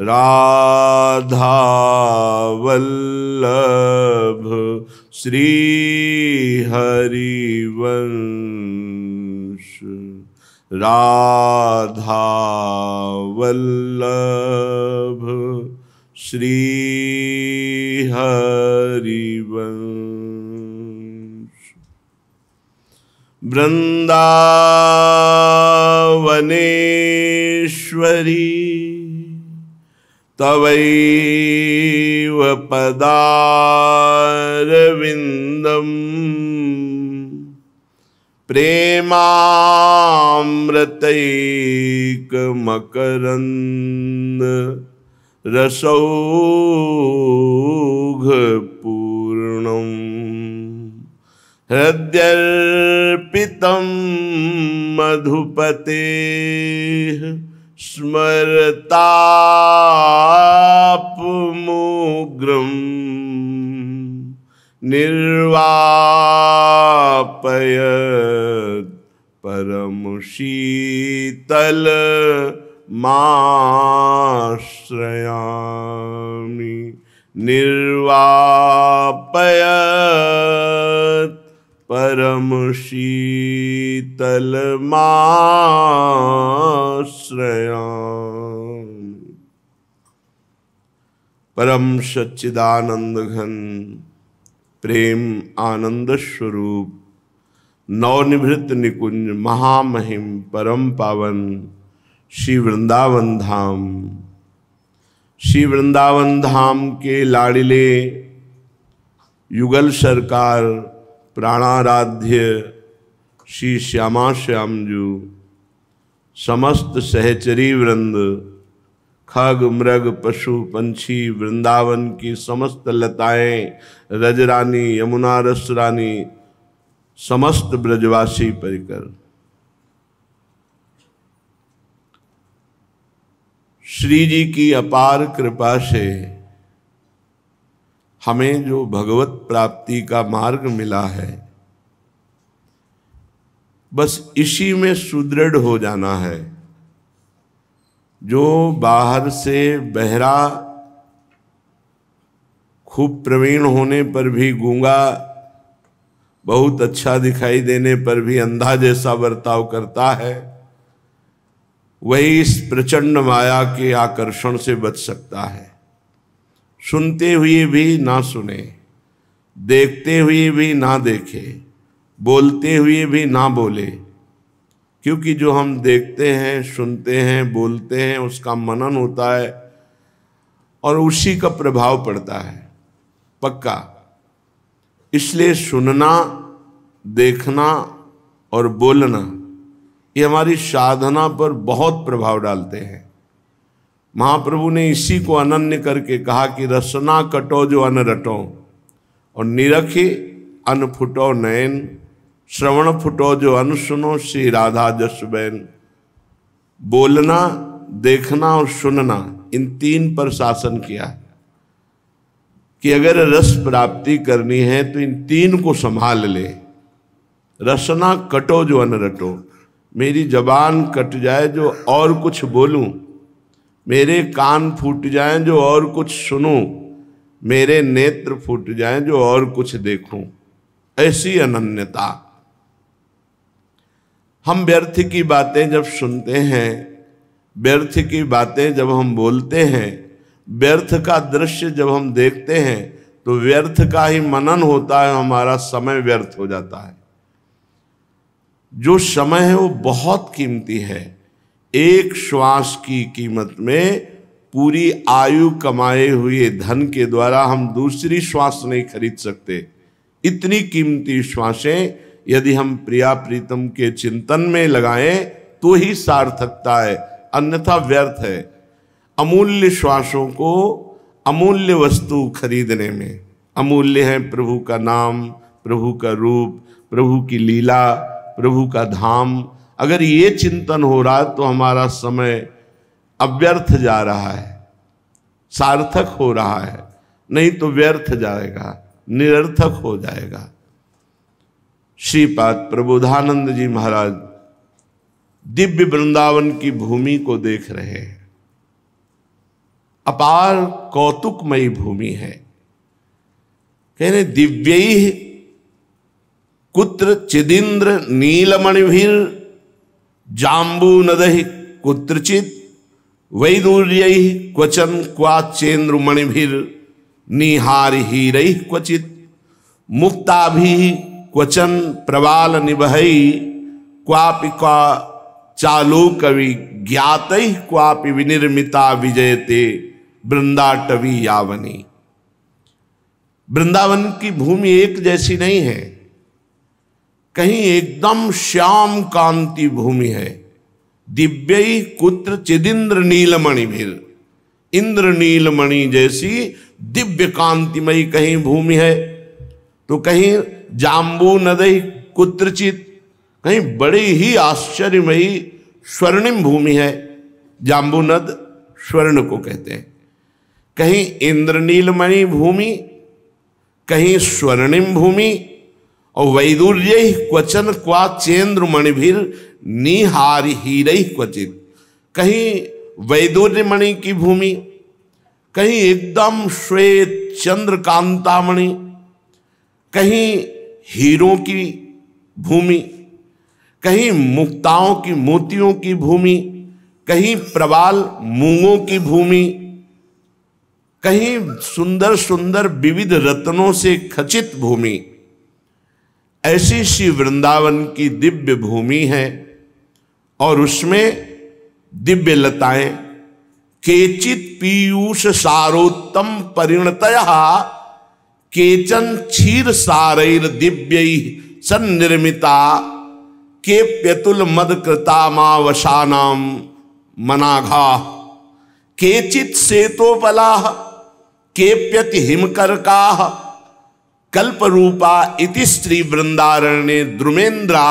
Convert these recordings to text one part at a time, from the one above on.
राधावल्लभ श्री वंश राधावल्लभ वंश वृंदावनेश्वरी तवैव पदारविन्दम् प्रेमामृतैकमकरन्द रसौघपूर्णम् हृद्यर्पितं मधुपतेः निर्वापय परम शीतल माश्रयामि निर्वापय परम शीतलमाश्रया परम सच्चिदानंद घन प्रेम आनंद स्वरूप नवनिभृत निकुंज महामहिम परम पावन श्री वृंदावन धाम श्री वृंदावन धाम के लाडिले युगल सरकार प्राणाराध्य श्री श्यामा श्यामजू समस्त सहचरी वृंद खग मृग पशु पंछी वृंदावन की समस्त लताएं रजरानी यमुना रस रानी समस्त ब्रजवासी परिकर श्री जी की अपार कृपा से हमें जो भगवत प्राप्ति का मार्ग मिला है बस इसी में सुदृढ़ हो जाना है जो बाहर से बहरा खूब प्रवीण होने पर भी गूंगा बहुत अच्छा दिखाई देने पर भी अंधा जैसा बर्ताव करता है वही इस प्रचंड माया के आकर्षण से बच सकता है सुनते हुए भी ना सुने देखते हुए भी ना देखे बोलते हुए भी ना बोले क्योंकि जो हम देखते हैं सुनते हैं बोलते हैं उसका मनन होता है और उसी का प्रभाव पड़ता है पक्का इसलिए सुनना देखना और बोलना ये हमारी साधना पर बहुत प्रभाव डालते हैं महाप्रभु ने इसी को अनन्य करके कहा कि रसना कटो जो अन रटो और निरखे अन फुटो नयन श्रवण फुटो जो अन सुनो श्री राधा जस बैन बोलना देखना और सुनना इन तीन पर शासन किया है कि अगर रस प्राप्ति करनी है तो इन तीन को संभाल ले रसना कटो जो अन रटो मेरी जबान कट जाए जो और कुछ बोलूं मेरे कान फूट जाएं जो और कुछ सुनूं मेरे नेत्र फूट जाएं जो और कुछ देखूं ऐसी अनन्यता हम व्यर्थ की बातें जब सुनते हैं व्यर्थ की बातें जब हम बोलते हैं व्यर्थ का दृश्य जब हम देखते हैं तो व्यर्थ का ही मनन होता है हमारा समय व्यर्थ हो जाता है जो समय है वो बहुत कीमती है एक श्वास की कीमत में पूरी आयु कमाए हुए धन के द्वारा हम दूसरी श्वास नहीं खरीद सकते इतनी कीमती श्वासें यदि हम प्रिया प्रीतम के चिंतन में लगाएं तो ही सार्थकता है अन्यथा व्यर्थ है अमूल्य श्वासों को अमूल्य वस्तु खरीदने में अमूल्य है प्रभु का नाम प्रभु का रूप प्रभु की लीला प्रभु का धाम अगर ये चिंतन हो रहा तो हमारा समय अव्यर्थ जा रहा है सार्थक हो रहा है नहीं तो व्यर्थ जाएगा निरर्थक हो जाएगा श्रीपाद प्रबोधानंद जी महाराज दिव्य वृंदावन की भूमि को देख रहे हैं अपार कौतुकमयी भूमि है कहने दिव्य कुत्र चिदिंद्र नीलमणिभिर जाम्बू नदहि कुत्रचित वैदूर्य क्वचन क्वाचेन्द्रमणिभिर निहार मुक्ता क्वचित क्वचन प्रवाल निबहई क्वापि क्वा चालू कवि ज्ञात क्वापि विनिर्मिता विजयते वृंदाटवी यावनी वृंदावन की भूमि एक जैसी नहीं है कहीं एकदम श्याम कांति भूमि है दिव्य कुत्र चिदिंद्र नीलमणि भी इंद्र नीलमणि जैसी दिव्य कांतिमयी कहीं भूमि है तो कहीं जाम्बू नदई कुत्रचित कहीं बड़ी ही आश्चर्यमयी स्वर्णिम भूमि है जाम्बू नद स्वर्ण को कहते हैं कहीं इंद्रनीलमणि भूमि कहीं स्वर्णिम भूमि और वैदुर्य क्वचन क्वा चेंद्र मणिभिर निहार हीर क्वचित कहीं वैदुर्य मणि की भूमि कहीं एकदम श्वेत चंद्र कांतामणि कहीं हीरों की भूमि कहीं मुक्ताओं की मोतियों की भूमि कहीं प्रवाल मूंगों की भूमि कहीं सुंदर सुंदर विविध रत्नों से खचित भूमि ऐसी श्री वृंदावन की दिव्य भूमि है और उसमें दिव्य लताएं केचित पीयूष सारोत्तम परिणतया केचन क्षीर सारैर दिव्य सन्निर्मिता के प्यतुल मद कृतामावशानाम मनाघा केचित सेतोपला केप्यति हिमकर का कल्प रूपा इति श्री वृंदारण्य द्रुमेन्द्रा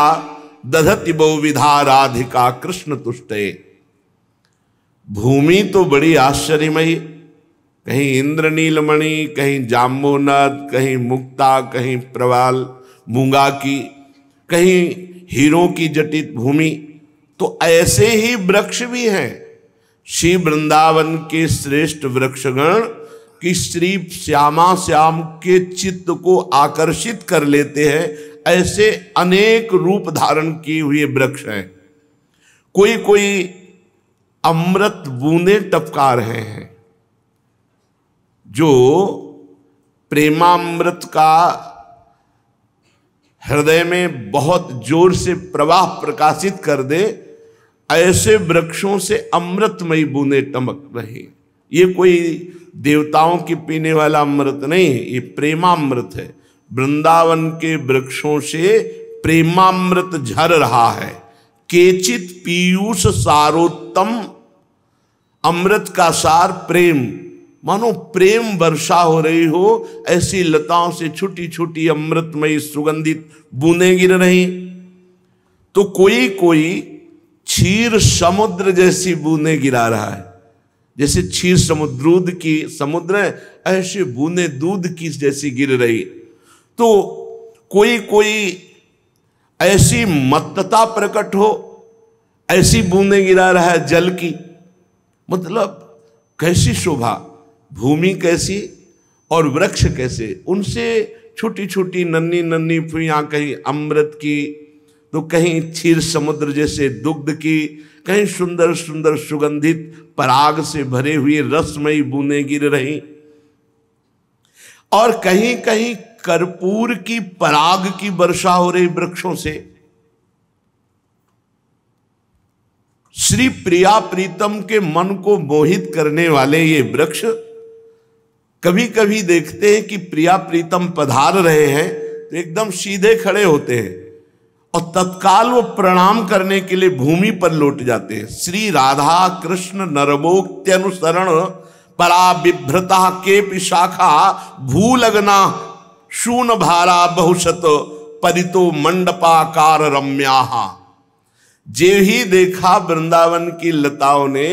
दधति बहुविधा राधिका कृष्ण तुष्टे भूमि तो बड़ी आश्चर्यमयी कहीं इंद्रनीलमणि कहीं जाम्बोनद कहीं मुक्ता कहीं प्रवाल मूंगा की कहीं हीरों की जटित भूमि तो ऐसे ही वृक्ष भी हैं श्री वृंदावन के श्रेष्ठ वृक्षगण कि श्री श्यामा श्याम के चित्त को आकर्षित कर लेते हैं ऐसे अनेक रूप धारण किए हुए वृक्ष हैं कोई कोई अमृत बूंदे टपका रहे हैं जो प्रेमामृत का हृदय में बहुत जोर से प्रवाह प्रकाशित कर दे ऐसे वृक्षों से अमृतमयी बूंदे टमक रहे ये कोई देवताओं के पीने वाला अमृत नहीं है ये प्रेमामृत है वृंदावन के वृक्षों से प्रेमामृत झर रहा है केचित पीयूष सारोत्तम अमृत का सार प्रेम मानो प्रेम वर्षा हो रही हो ऐसी लताओं से छोटी छोटी अमृतमयी सुगंधित बूंदें गिर रही तो कोई कोई क्षीर समुद्र जैसी बूंदे गिरा रहा है जैसे क्षीर समुद्रूद की समुद्र ऐसे बूंदे दूध की जैसी गिर रही तो कोई कोई ऐसी मत्तता प्रकट हो ऐसी बूंदे गिरा रहा है जल की मतलब कैसी शोभा भूमि कैसी और वृक्ष कैसे उनसे छोटी छोटी नन्नी नन्नी फुया कहीं अमृत की तो कहीं क्षीर समुद्र जैसे दुग्ध की कहीं सुंदर सुंदर सुगंधित पराग से भरे हुए रसमयी बूंदे गिर रही और कहीं कहीं कर्पूर की पराग की वर्षा हो रही वृक्षों से श्री प्रिया प्रीतम के मन को मोहित करने वाले ये वृक्ष कभी कभी देखते हैं कि प्रिया प्रीतम पधार रहे हैं तो एकदम सीधे खड़े होते हैं और तत्काल वो प्रणाम करने के लिए भूमि पर लौट जाते हैं श्री राधा कृष्ण नरमोक्त्यनुसरण परा बिभ्रता के पिशाखा भूलगना शून भारा बहुशत परितो मंडपाकार रम्या जे ही देखा वृंदावन की लताओं ने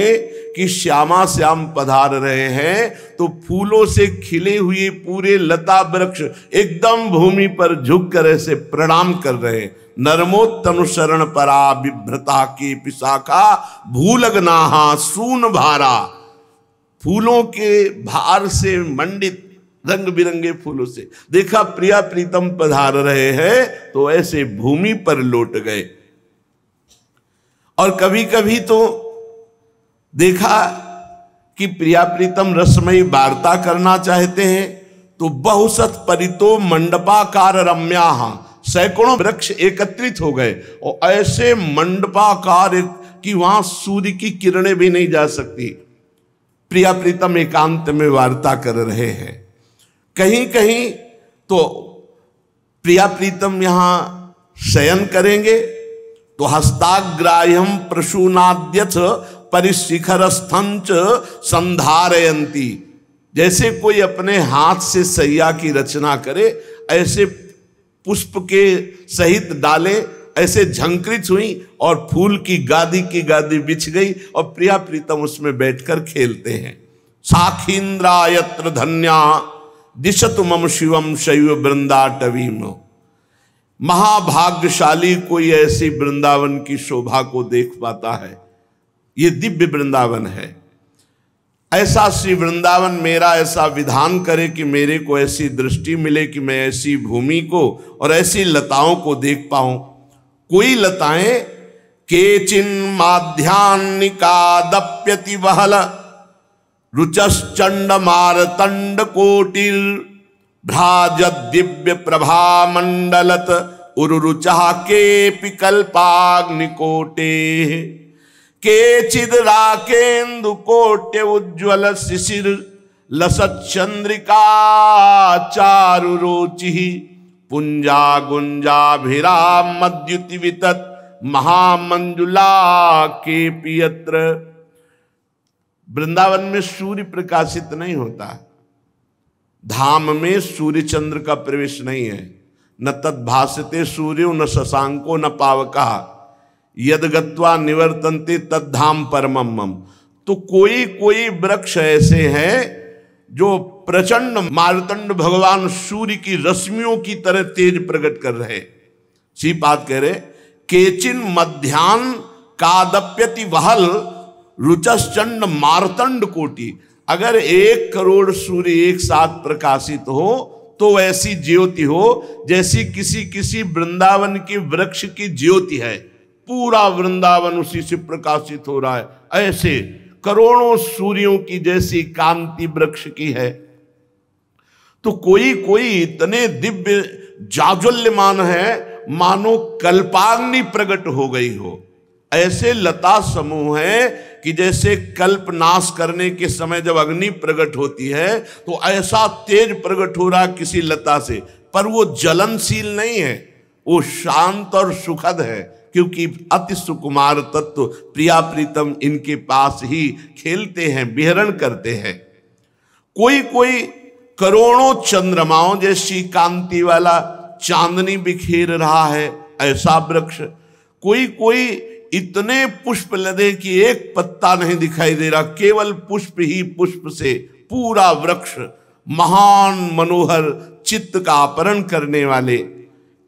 कि श्यामा श्याम पधार रहे हैं तो फूलों से खिले हुए पूरे लता वृक्ष एकदम भूमि पर झुक कर ऐसे प्रणाम कर रहे हैं नर्मोत्तनुसरण परा विभ्रता की पिशाखा भूलगनाहा सून भारा फूलों के भार से मंडित रंग बिरंगे फूलों से देखा प्रिया प्रीतम पधार रहे हैं तो ऐसे भूमि पर लौट गए और कभी कभी तो देखा कि प्रिया प्रीतम रसमयी वार्ता करना चाहते हैं तो बहुसत परितो मंडपाकार रम्या सैकड़ों वृक्ष एकत्रित हो गए और ऐसे मंडपाकार कि वहां सूर्य की किरणें भी नहीं जा सकती प्रिया प्रीतम एकांत में वार्ता कर रहे हैं कहीं कहीं तो प्रिया प्रीतम यहां शयन करेंगे तो हस्ताग्राह्यम प्रसूनाद्यथ परिशिखर स्थंच संधारयंती जैसे कोई अपने हाथ से सैया की रचना करे ऐसे पुष्प के सहित डाले ऐसे झंकृत हुई और फूल की गादी की गादी बिछ गई और प्रिया प्रीतम उसमें बैठकर खेलते हैं साखींद्रा यत्र धन्या दिशत मम शिवम शैव वृंदाटवीम महाभाग्यशाली कोई ऐसी वृंदावन की शोभा को देख पाता है ये दिव्य वृंदावन है ऐसा श्री वृंदावन मेरा ऐसा विधान करे कि मेरे को ऐसी दृष्टि मिले कि मैं ऐसी भूमि को और ऐसी लताओं को देख पाऊं कोई लताएं केचिन माध्यान्निकादप्यति वहल रुचश्चंड मारतंड कोटिल भ्राज दिव्य प्रभा मंडलत उरुचा के पिकल्पाग्निकोटे केचिद राकेन्दु कोट्य उज्ज्वल शिशिर लसत चंद्रिका चारु रोचि पुंजा गुंजाभिरा मद्युति वितत महामंजुला के पियत्र वृंदावन में सूर्य प्रकाशित नहीं होता धाम में सूर्य चंद्र का प्रवेश नहीं है न तद भाषते सूर्य न शशांको न पावका यद गत्वा निवर्तनते तद्धाम परमम तो कोई कोई वृक्ष ऐसे हैं जो प्रचंड मारतंड भगवान सूर्य की रश्मियों की तरह तेज प्रकट कर रहे सी बात कह रहे केचिन मध्यान कादप्यति वहल रुचस्चंड मारतंड कोटि अगर एक करोड़ सूर्य एक साथ प्रकाशित हो तो ऐसी ज्योति हो जैसी किसी किसी वृंदावन के वृक्ष की ज्योति है पूरा वृंदावन उसी से प्रकाशित हो रहा है ऐसे करोड़ों सूर्यों की जैसी कांति वृक्ष की है तो कोई कोई इतने दिव्य जाजुल्यमान है मानो कल्पाग्नि प्रकट हो गई हो ऐसे लता समूह है कि जैसे कल्प नाश करने के समय जब अग्नि प्रकट होती है तो ऐसा तेज प्रकट हो रहा किसी लता से पर वो जलनशील नहीं है वो शांत और सुखद है क्योंकि अति सुकुमार तत्व प्रिया प्रीतम इनके पास ही खेलते हैं बिहरण करते हैं कोई कोई करोड़ों चंद्रमाओं जैसी कांति वाला चांदनी बिखेर रहा है ऐसा वृक्ष कोई कोई इतने पुष्प लदे कि एक पत्ता नहीं दिखाई दे रहा केवल पुष्प ही पुष्प से पूरा वृक्ष महान मनोहर चित्त का अपहरण करने वाले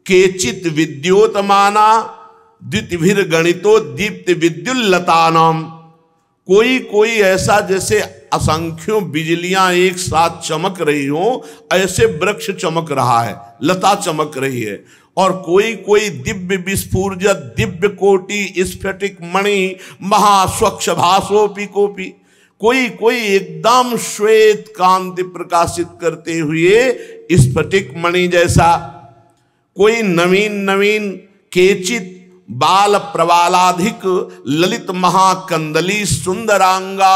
केचित विद्योतमाना द्वितिभिर गणितो दीप्त विद्युलता नाम कोई कोई ऐसा जैसे असंख्यों बिजलियां एक साथ चमक रही हो ऐसे वृक्ष चमक रहा है लता चमक रही है और कोई कोई दिव्य विस्फूर्ज दिव्य कोटि स्फटिक मणि महास्वच्छ भाषोपी कोपी कोई कोई एकदम श्वेत कांति प्रकाशित करते हुए स्फटिक मणि जैसा कोई नवीन नवीन केचित बाल प्रवालाधिक ललित महाकंदली सुंदरांगा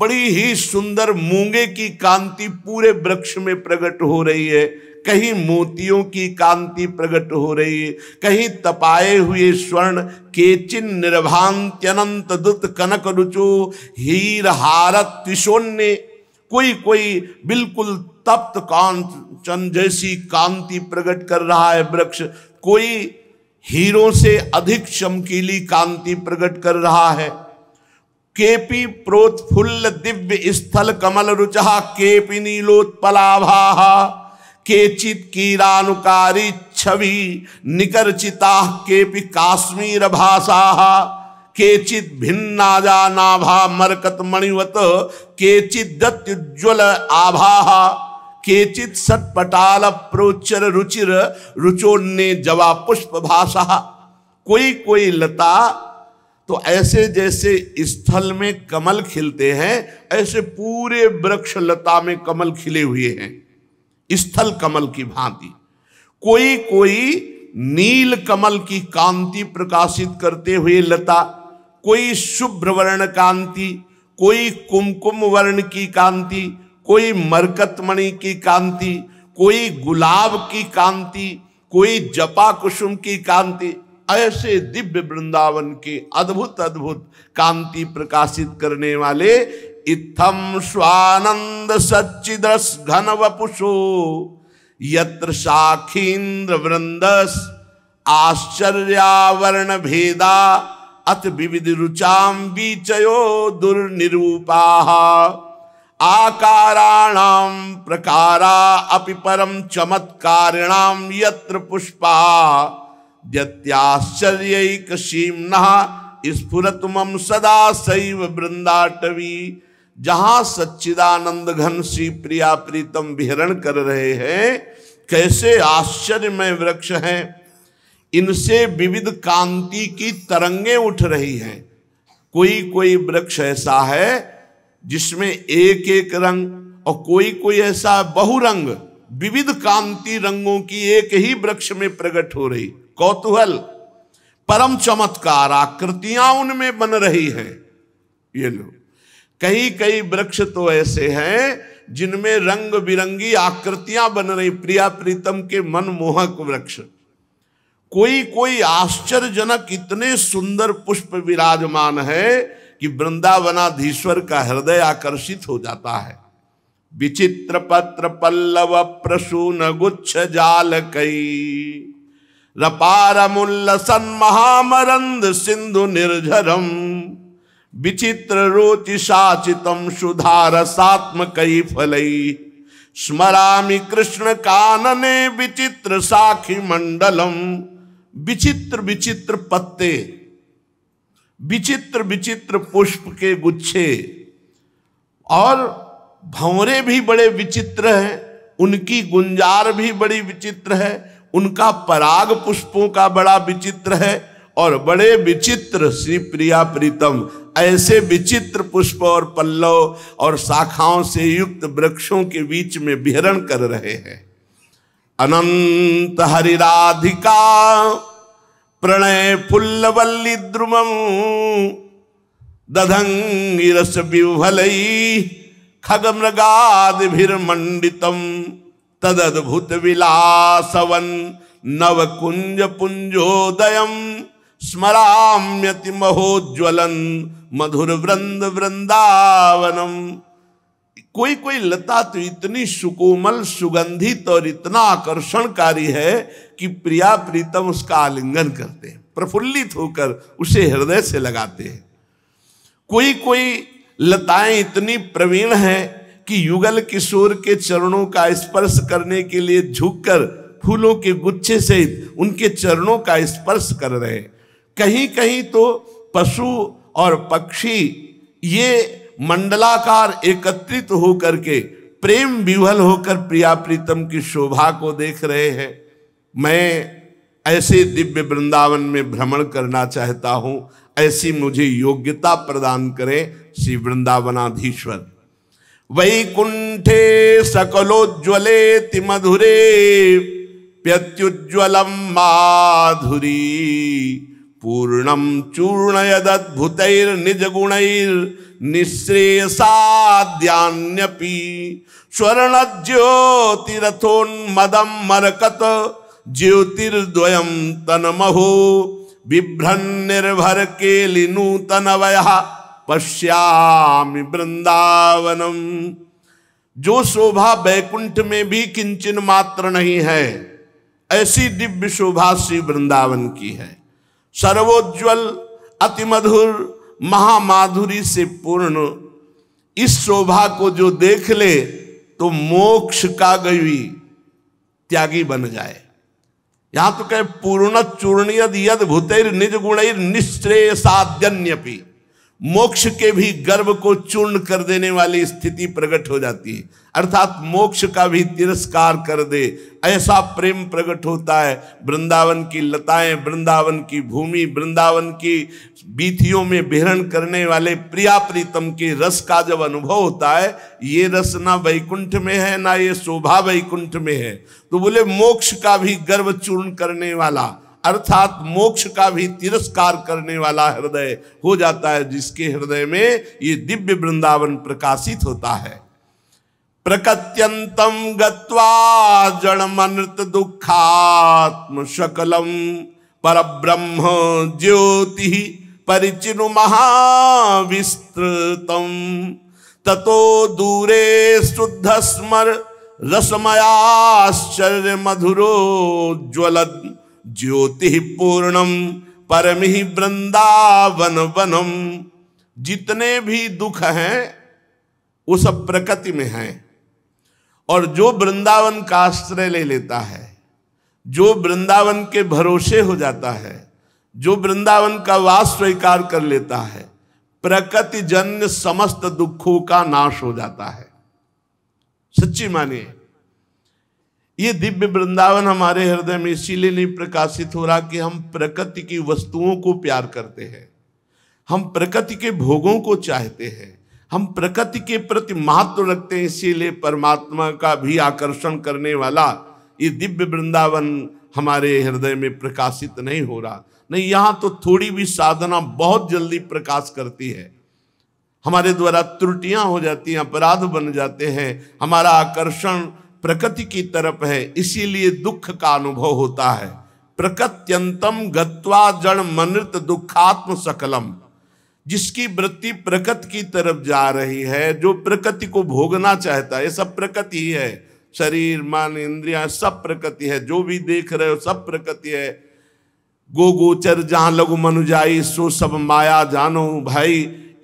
बड़ी ही सुंदर मूंगे की कांति पूरे वृक्ष में प्रकट हो रही है कहीं मोतियों की कांति प्रकट हो रही है कहीं तपाए हुए स्वर्ण केचिन निर्भांत्यनंत दुत कनक रुचु हीर हारत त्रिशोन्य कोई कोई बिल्कुल तप्त चंद जैसी कांति प्रकट कर रहा है वृक्ष कोई हीरो से अधिक चमकीली कांति प्रकट कर रहा है केपी प्रोत्फुल्ल दिव्य स्थल कमल रुचहा केपी नीलोत्पलाभा केचित कीरानुकारी छवि निकर्चिता केपि काश्मीर भाषा केचित भिन्ना नाभा मरकत मणिवत केचित दत्युज्वल आभा केचित सटपटाल प्रोचर रुचिर रुचोन्ने जवा पुष्प भाषा कोई कोई लता तो ऐसे जैसे स्थल में कमल खिलते हैं ऐसे पूरे वृक्ष लता में कमल खिले हुए हैं स्थल कमल की भांति कोई कोई नील कमल की कांति प्रकाशित करते हुए लता कोई शुभ्र वर्ण कांति कोई कुमकुम वर्ण की कांति कोई मरकतमणि की कांति कोई गुलाब की कांति कोई जपा कुसुम की कांति ऐसे दिव्य वृंदावन की अद्भुत अद्भुत कांति प्रकाशित करने वाले इत्थम स्वानंद सच्चिदस घन वपुषो यत्र साखीन्द्र वृंदस आश्चर्यावरण भेदा अथ विविध रुचाम बीचयो दुर्निरूपा आकाराणाम प्रकारा अपि परम चमत्कारिणाम यत्र पुष्पा व्यत्याश्चर्य कशीमना स्फुरत सदा सैव वृंदाटवी जहाँ सच्चिदानंद घन श्री प्रिया प्रीतम विहरण कर रहे हैं कैसे आश्चर्यमय वृक्ष हैं इनसे विविध कांति की तरंगे उठ रही हैं कोई कोई वृक्ष ऐसा है जिसमें एक एक रंग और कोई कोई ऐसा बहुरंग विविध कांति रंगों की एक ही वृक्ष में प्रकट हो रही कौतूहल परम चमत्कार आकृतियां उनमें बन रही हैं ये लो कई कई वृक्ष तो ऐसे हैं जिनमें रंग बिरंगी आकृतियां बन रही प्रिया प्रीतम के मनमोहक वृक्ष कोई कोई आश्चर्यजनक इतने सुंदर पुष्प विराजमान है कि वृंदावनाधीश्वर का हृदय आकर्षित हो जाता है विचित्र पत्र पल्लव प्रसून गुच्छ जाल कई रपारमुल्ल सन महामरंद सिंधु निर्झरम विचित्र रोचि साचितम सुधार सात्म कई फलई स्मरामि कृष्ण कानने विचित्र साखी मंडलम विचित्र विचित्र पत्ते विचित्र विचित्र पुष्प के गुच्छे और भंवरे भी बड़े विचित्र हैं उनकी गुंजार भी बड़ी विचित्र है उनका पराग पुष्पों का बड़ा विचित्र है और बड़े विचित्र श्री प्रिया प्रीतम ऐसे विचित्र पुष्प और पल्लव और शाखाओं से युक्त वृक्षों के बीच में विहरण कर रहे हैं अनंत हरिराधिका प्रणय फुल्लवल्ली द्रुमम दधंगिरस विह्वलई खग मृगादिभिर्मंडितम तदद्भुत विलासवन नव कुंज पुंजोदयम स्मराम्यति महोज्वलन मधुर वृंद वृंदावनम कोई कोई लता तो इतनी सुकोमल सुगंधित और इतना आकर्षणकारी है कि प्रिया प्रीतम उसका आलिंगन करते हैं प्रफुल्लित होकर उसे हृदय से लगाते हैं कोई कोई लताएं इतनी प्रवीण हैं कि युगल किशोर के चरणों का स्पर्श करने के लिए झुककर फूलों के गुच्छे सहित उनके चरणों का स्पर्श कर रहे कहीं कहीं तो पशु और पक्षी ये मंडलाकार एकत्रित होकर के प्रेम विवल होकर प्रिया प्रीतम की शोभा को देख रहे हैं मैं ऐसे दिव्य वृंदावन में भ्रमण करना चाहता हूं ऐसी मुझे योग्यता प्रदान करें श्री वृंदावनाधीश्वर वैकुंठे सकलोज्वले तिमधुरे प्रत्युज्वलम माधुरी पूर्णम स्वर्ण ज्योतिरथोन्मद मरकत बिभ्रन्भर के नूतन वय पश्यामि वृंदावनम जो शोभा बैकुंठ में भी किंचन मात्र नहीं है ऐसी दिव्य शोभा श्री वृंदावन की है सर्वोज्वल अति मधुर महामाधुरी से पूर्ण इस शोभा को जो देख ले तो मोक्ष का गई त्यागी बन जाए यहां तो कहे पूर्ण चूर्णियद यद भूतैर निज गुण निश्रेय साध्यन्यपी मोक्ष के भी गर्व को चूर्ण कर देने वाली स्थिति प्रकट हो जाती है अर्थात मोक्ष का भी तिरस्कार कर दे ऐसा प्रेम प्रकट होता है वृंदावन की लताएं वृंदावन की भूमि वृंदावन की बीथियों में बिहरण करने वाले प्रिया प्रीतम के रस का जब अनुभव होता है ये रस ना वैकुंठ में है ना ये शोभा वैकुंठ में है तो बोले मोक्ष का भी गर्व चूर्ण करने वाला अर्थात मोक्ष का भी तिरस्कार करने वाला हृदय हो जाता है जिसके हृदय में ये दिव्य वृंदावन प्रकाशित होता है प्रकत्यंतम गणमृत दुखात्म शकलम पर ब्रह्म ज्योति परिचिनु महाविस्तृतम ततो दूरे शुद्ध स्मर रसमयाश्चर्य मधुरो ज्वलन ज्योति पूर्णम परम ही वृंदावन वनम जितने भी दुख हैं वो सब प्रकृति में हैं और जो वृंदावन का आश्रय ले लेता है जो वृंदावन के भरोसे हो जाता है जो वृंदावन का वास स्वीकार कर लेता है प्रकृति जन्य समस्त दुखों का नाश हो जाता है सच्ची मानिए ये दिव्य वृंदावन हमारे हृदय में इसीलिए नहीं प्रकाशित हो रहा कि हम प्रकृति की वस्तुओं को प्यार करते हैं हम प्रकृति के भोगों को चाहते हैं हम प्रकृति के प्रति महत्व रखते हैं इसीलिए परमात्मा का भी आकर्षण करने वाला ये दिव्य वृंदावन हमारे हृदय में प्रकाशित नहीं हो रहा नहीं यहाँ तो थोड़ी भी साधना बहुत जल्दी प्रकाश करती है हमारे द्वारा त्रुटियां हो जाती हैं अपराध बन जाते हैं हमारा आकर्षण प्रकृति की तरफ है इसीलिए दुख का अनुभव होता है प्रकृत्यंतम गत्वा जड़ मनृत दुखात्म सकलम जिसकी वृत्ति प्रकृति की तरफ जा रही है जो प्रकृति को भोगना चाहता है ये सब प्रकृति ही है शरीर मन इंद्रिया सब प्रकृति है जो भी देख रहे हो सब प्रकृति है गो गोचर जहां लघु मनुजाई सो सब माया जानो भाई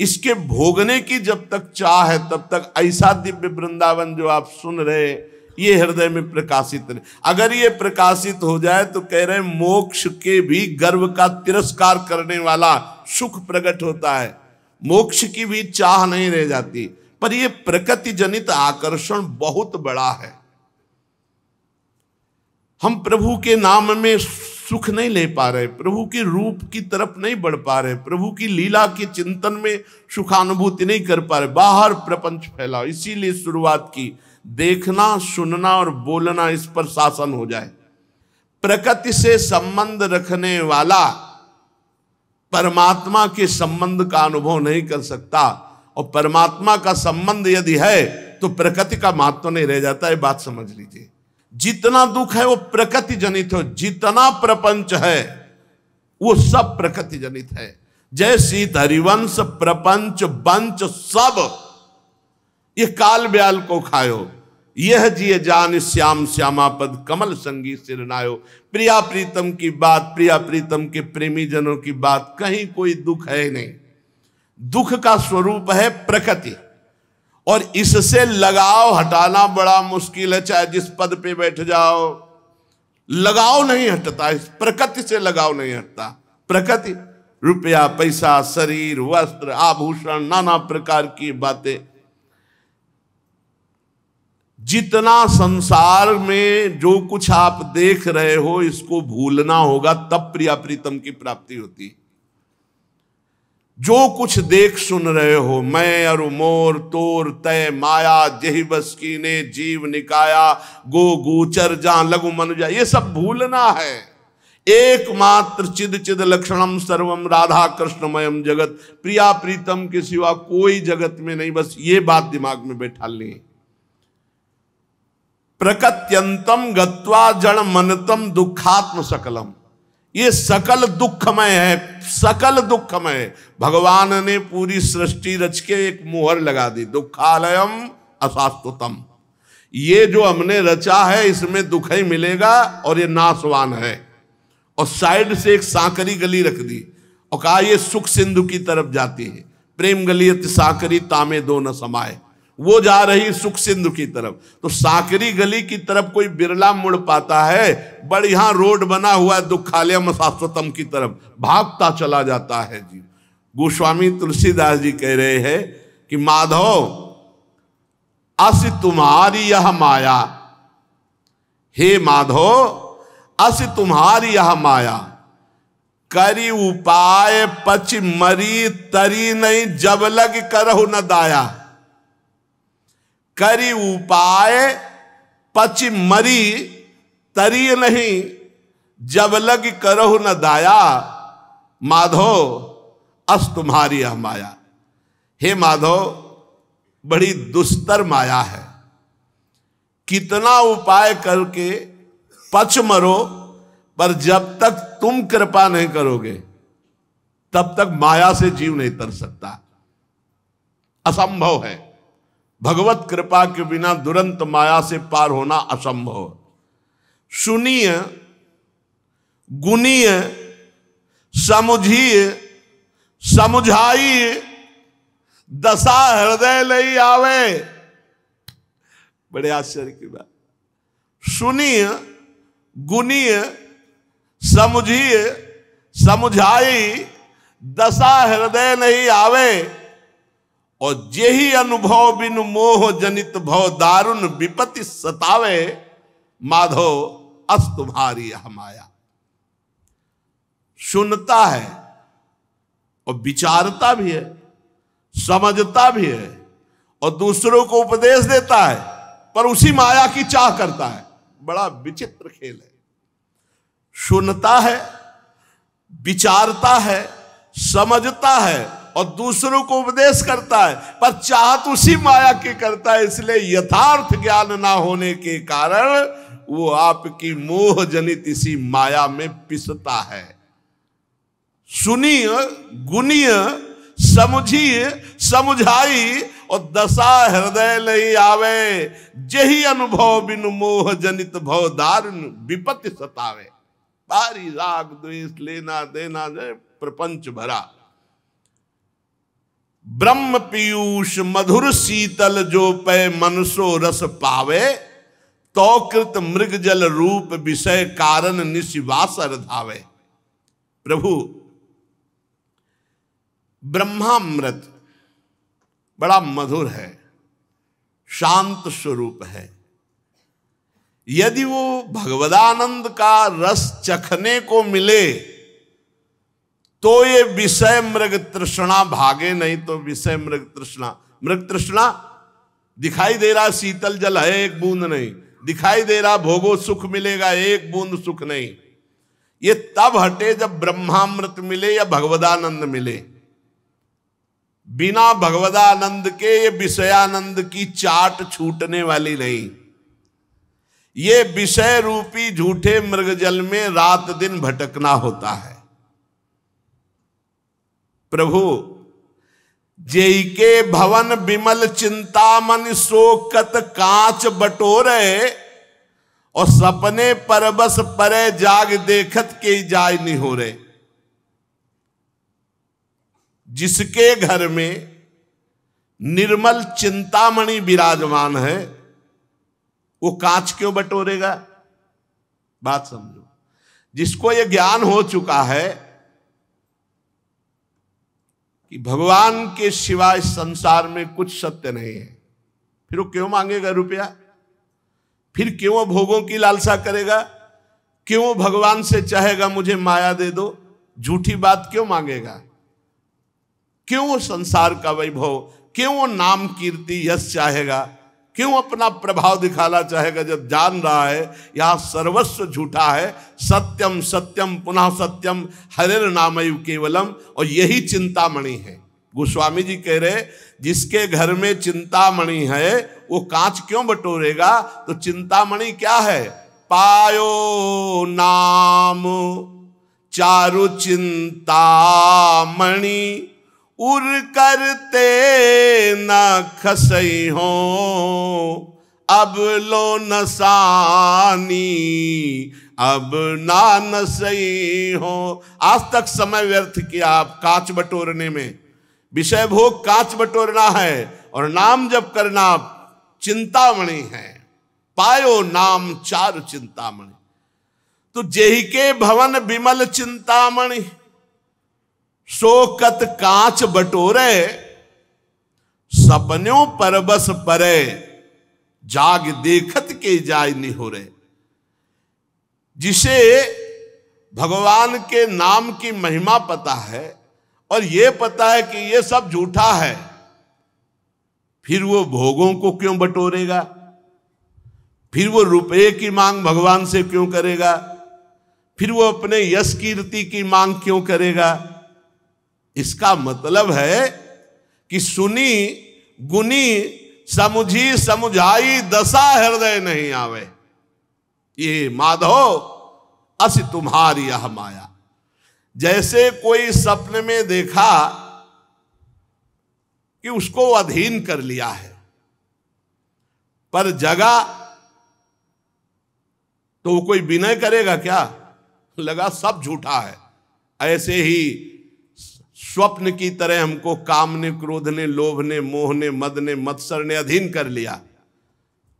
इसके भोगने की जब तक चाह है तब तक ऐसा दिव्य वृंदावन जो आप सुन रहे हैं ये हृदय में प्रकाशित अगर ये प्रकाशित हो जाए तो कह रहे मोक्ष के भी गर्व का तिरस्कार करने वाला सुख प्रकट होता है मोक्ष की भी चाह नहीं रह जाती पर यह प्रकृति जनित आकर्षण बहुत बड़ा है हम प्रभु के नाम में सुख नहीं ले पा रहे प्रभु के रूप की तरफ नहीं बढ़ पा रहे प्रभु की लीला के चिंतन में सुखानुभूति नहीं कर पा रहे बाहर प्रपंच फैलाओ इसीलिए शुरुआत की देखना सुनना और बोलना इस पर शासन हो जाए प्रकृति से संबंध रखने वाला परमात्मा के संबंध का अनुभव नहीं कर सकता और परमात्मा का संबंध यदि है तो प्रकृति का महत्व नहीं रह जाता है बात समझ लीजिए जितना दुख है वो प्रकृति जनित हो जितना प्रपंच है वो सब प्रकृति जनित है जय सीत हरिवंश प्रपंच बंच सब ये काल ब्याल को खायो यह जिय जान श्याम श्यामा पद कमल संगीत सिर नायो प्रिया प्रीतम की बात प्रिया प्रीतम के प्रेमी जनों की बात कहीं कोई दुख है नहीं दुख का स्वरूप है प्रकृति और इससे लगाव हटाना बड़ा मुश्किल है चाहे जिस पद पे बैठ जाओ लगाव नहीं हटता इस प्रकृति से लगाव नहीं हटता प्रकृति रुपया पैसा शरीर वस्त्र आभूषण नाना प्रकार की बातें जितना संसार में जो कुछ आप देख रहे हो इसको भूलना होगा तब प्रिया प्रीतम की प्राप्ति होती जो कुछ देख सुन रहे हो मैं अरु मोर तोर तय माया जही बस की ने जीव निकाया गो गोचर जा लघु मनुजा ये सब भूलना है एकमात्र चिद चिद लक्षणम सर्वम राधा कृष्णमयम जगत प्रिया प्रीतम के सिवा कोई जगत में नहीं बस ये बात दिमाग में बैठा लें प्रकत्यंतम गत्वा जड़ मनतम दुखात्म सकलम ये सकल दुखमय है सकल दुखमय भगवान ने पूरी सृष्टि रच के एक मुहर लगा दी दुखालयम अशास्तुतम ये जो हमने रचा है इसमें दुख ही मिलेगा और ये नाशवान है और साइड से एक सांकरी गली रख दी और कहा ये सुख सिंधु की तरफ जाती है प्रेम गली अति सांकरी तामे दो न समाये वो जा रही सुख सिंधु की तरफ तो साकरी गली की तरफ कोई बिरला मुड़ पाता है बड़ रोड बना हुआ है दुखालयम शाश्वतम की तरफ भागता चला जाता है जी गोस्वामी तुलसीदास जी कह रहे हैं कि माधव अस तुम्हारी यह माया हे माधो अस तुम्हारी यह माया करी उपाय पच मरी तरी नहीं जब लग करह न दाया करी उपाय पच मरी तरी नहीं जब लग करो न दाया माधो अस तुम्हारी यह माया हे माधो बड़ी दुस्तर माया है कितना उपाय करके पच मरो पर जब तक तुम कृपा नहीं करोगे तब तक माया से जीव नहीं तर सकता असंभव है भगवत कृपा के बिना दुरंत माया से पार होना असंभव सुनिय गुनिय समझिए समझाई दशा हृदय ले आवे बड़े आश्चर्य की बात सुनिए गुनिय समझिए समझाई दशा हृदय नहीं आवे और जे ही अनुभव बिन मोह जनित भव दारुण विपति सतावे माधो अस्तु भारी हमाया सुनता है और विचारता भी है समझता भी है और दूसरों को उपदेश देता है पर उसी माया की चाह करता है बड़ा विचित्र खेल है सुनता है विचारता है समझता है और दूसरों को उपदेश करता है पर चाहत उसी माया की करता है इसलिए यथार्थ ज्ञान ना होने के कारण वो आपकी मोह जनित इसी माया में पिसता है सुनिय गुनिय समझिए समझाई और दशा हृदय नहीं आवे जही अनुभव बिन मोह जनित भव दारुण विपत्ति सतावे बारी राग द्वेष लेना देना प्रपंच भरा ब्रह्म पीयूष मधुर शीतल जो पै मनसो रस पावे तो कृत मृग जल रूप विषय कारण निशिवासर धावे प्रभु ब्रह्मामृत बड़ा मधुर है शांत स्वरूप है यदि वो भगवदानंद का रस चखने को मिले तो ये विषय मृग तृष्णा भागे नहीं तो विषय मृग तृष्णा मृग तृष्णा दिखाई दे रहा शीतल जल है एक बूंद नहीं दिखाई दे रहा भोगो सुख मिलेगा एक बूंद सुख नहीं ये तब हटे जब ब्रह्मामृत मिले या भगवदानंद मिले बिना भगवदानंद के ये विषयानंद की चाट छूटने वाली नहीं ये विषय रूपी झूठे मृग जल में रात दिन भटकना होता है प्रभु जेई के भवन विमल चिंता मन शोकत कांच बटोरे और सपने पर बस परे जाग देखत के जाय नहीं हो रहे जिसके घर में निर्मल चिंतामणि विराजमान है वो कांच क्यों बटोरेगा बात समझो जिसको ये ज्ञान हो चुका है कि भगवान के सिवाय संसार में कुछ सत्य नहीं है फिर वो क्यों मांगेगा रुपया फिर क्यों भोगों की लालसा करेगा क्यों भगवान से चाहेगा मुझे माया दे दो झूठी बात क्यों मांगेगा क्यों संसार का वैभव क्यों नाम कीर्ति यश चाहेगा क्यों अपना प्रभाव दिखाना चाहेगा जब जान रहा है यह सर्वस्व झूठा है सत्यम सत्यम पुनः सत्यम हरेर नामयु केवलम और यही चिंतामणि है गोस्वामी जी कह रहे जिसके घर में चिंतामणि है वो कांच क्यों बटोरेगा तो चिंतामणि क्या है पायो नाम चारु चिंता मणि उर करते ना खसई हो अब लो नसानी अब ना नसई हो आज तक समय व्यर्थ किया आप कांच बटोरने में विषय भोग कांच बटोरना है और नाम जब करना आप चिंतामणि है पायो नाम चार चिंतामणि तो जेहिके भवन विमल चिंतामणि शोकत कांच बटोरे सपनों पर बस परे जाग देखत के जाय निहोरे जिसे भगवान के नाम की महिमा पता है और ये पता है कि ये सब झूठा है फिर वो भोगों को क्यों बटोरेगा फिर वो रुपये की मांग भगवान से क्यों करेगा फिर वो अपने यश कीर्ति की मांग क्यों करेगा इसका मतलब है कि सुनी गुनी समुझी समुझाई दशा हृदय नहीं आवे ये माधो अस तुम्हारी यह माया जैसे कोई सपने में देखा कि उसको अधीन कर लिया है पर जगा तो वो कोई विनय करेगा क्या लगा सब झूठा है ऐसे ही स्वप्न की तरह हमको काम ने क्रोध ने लोभ ने मोह ने मद ने मत्सर ने अधीन कर लिया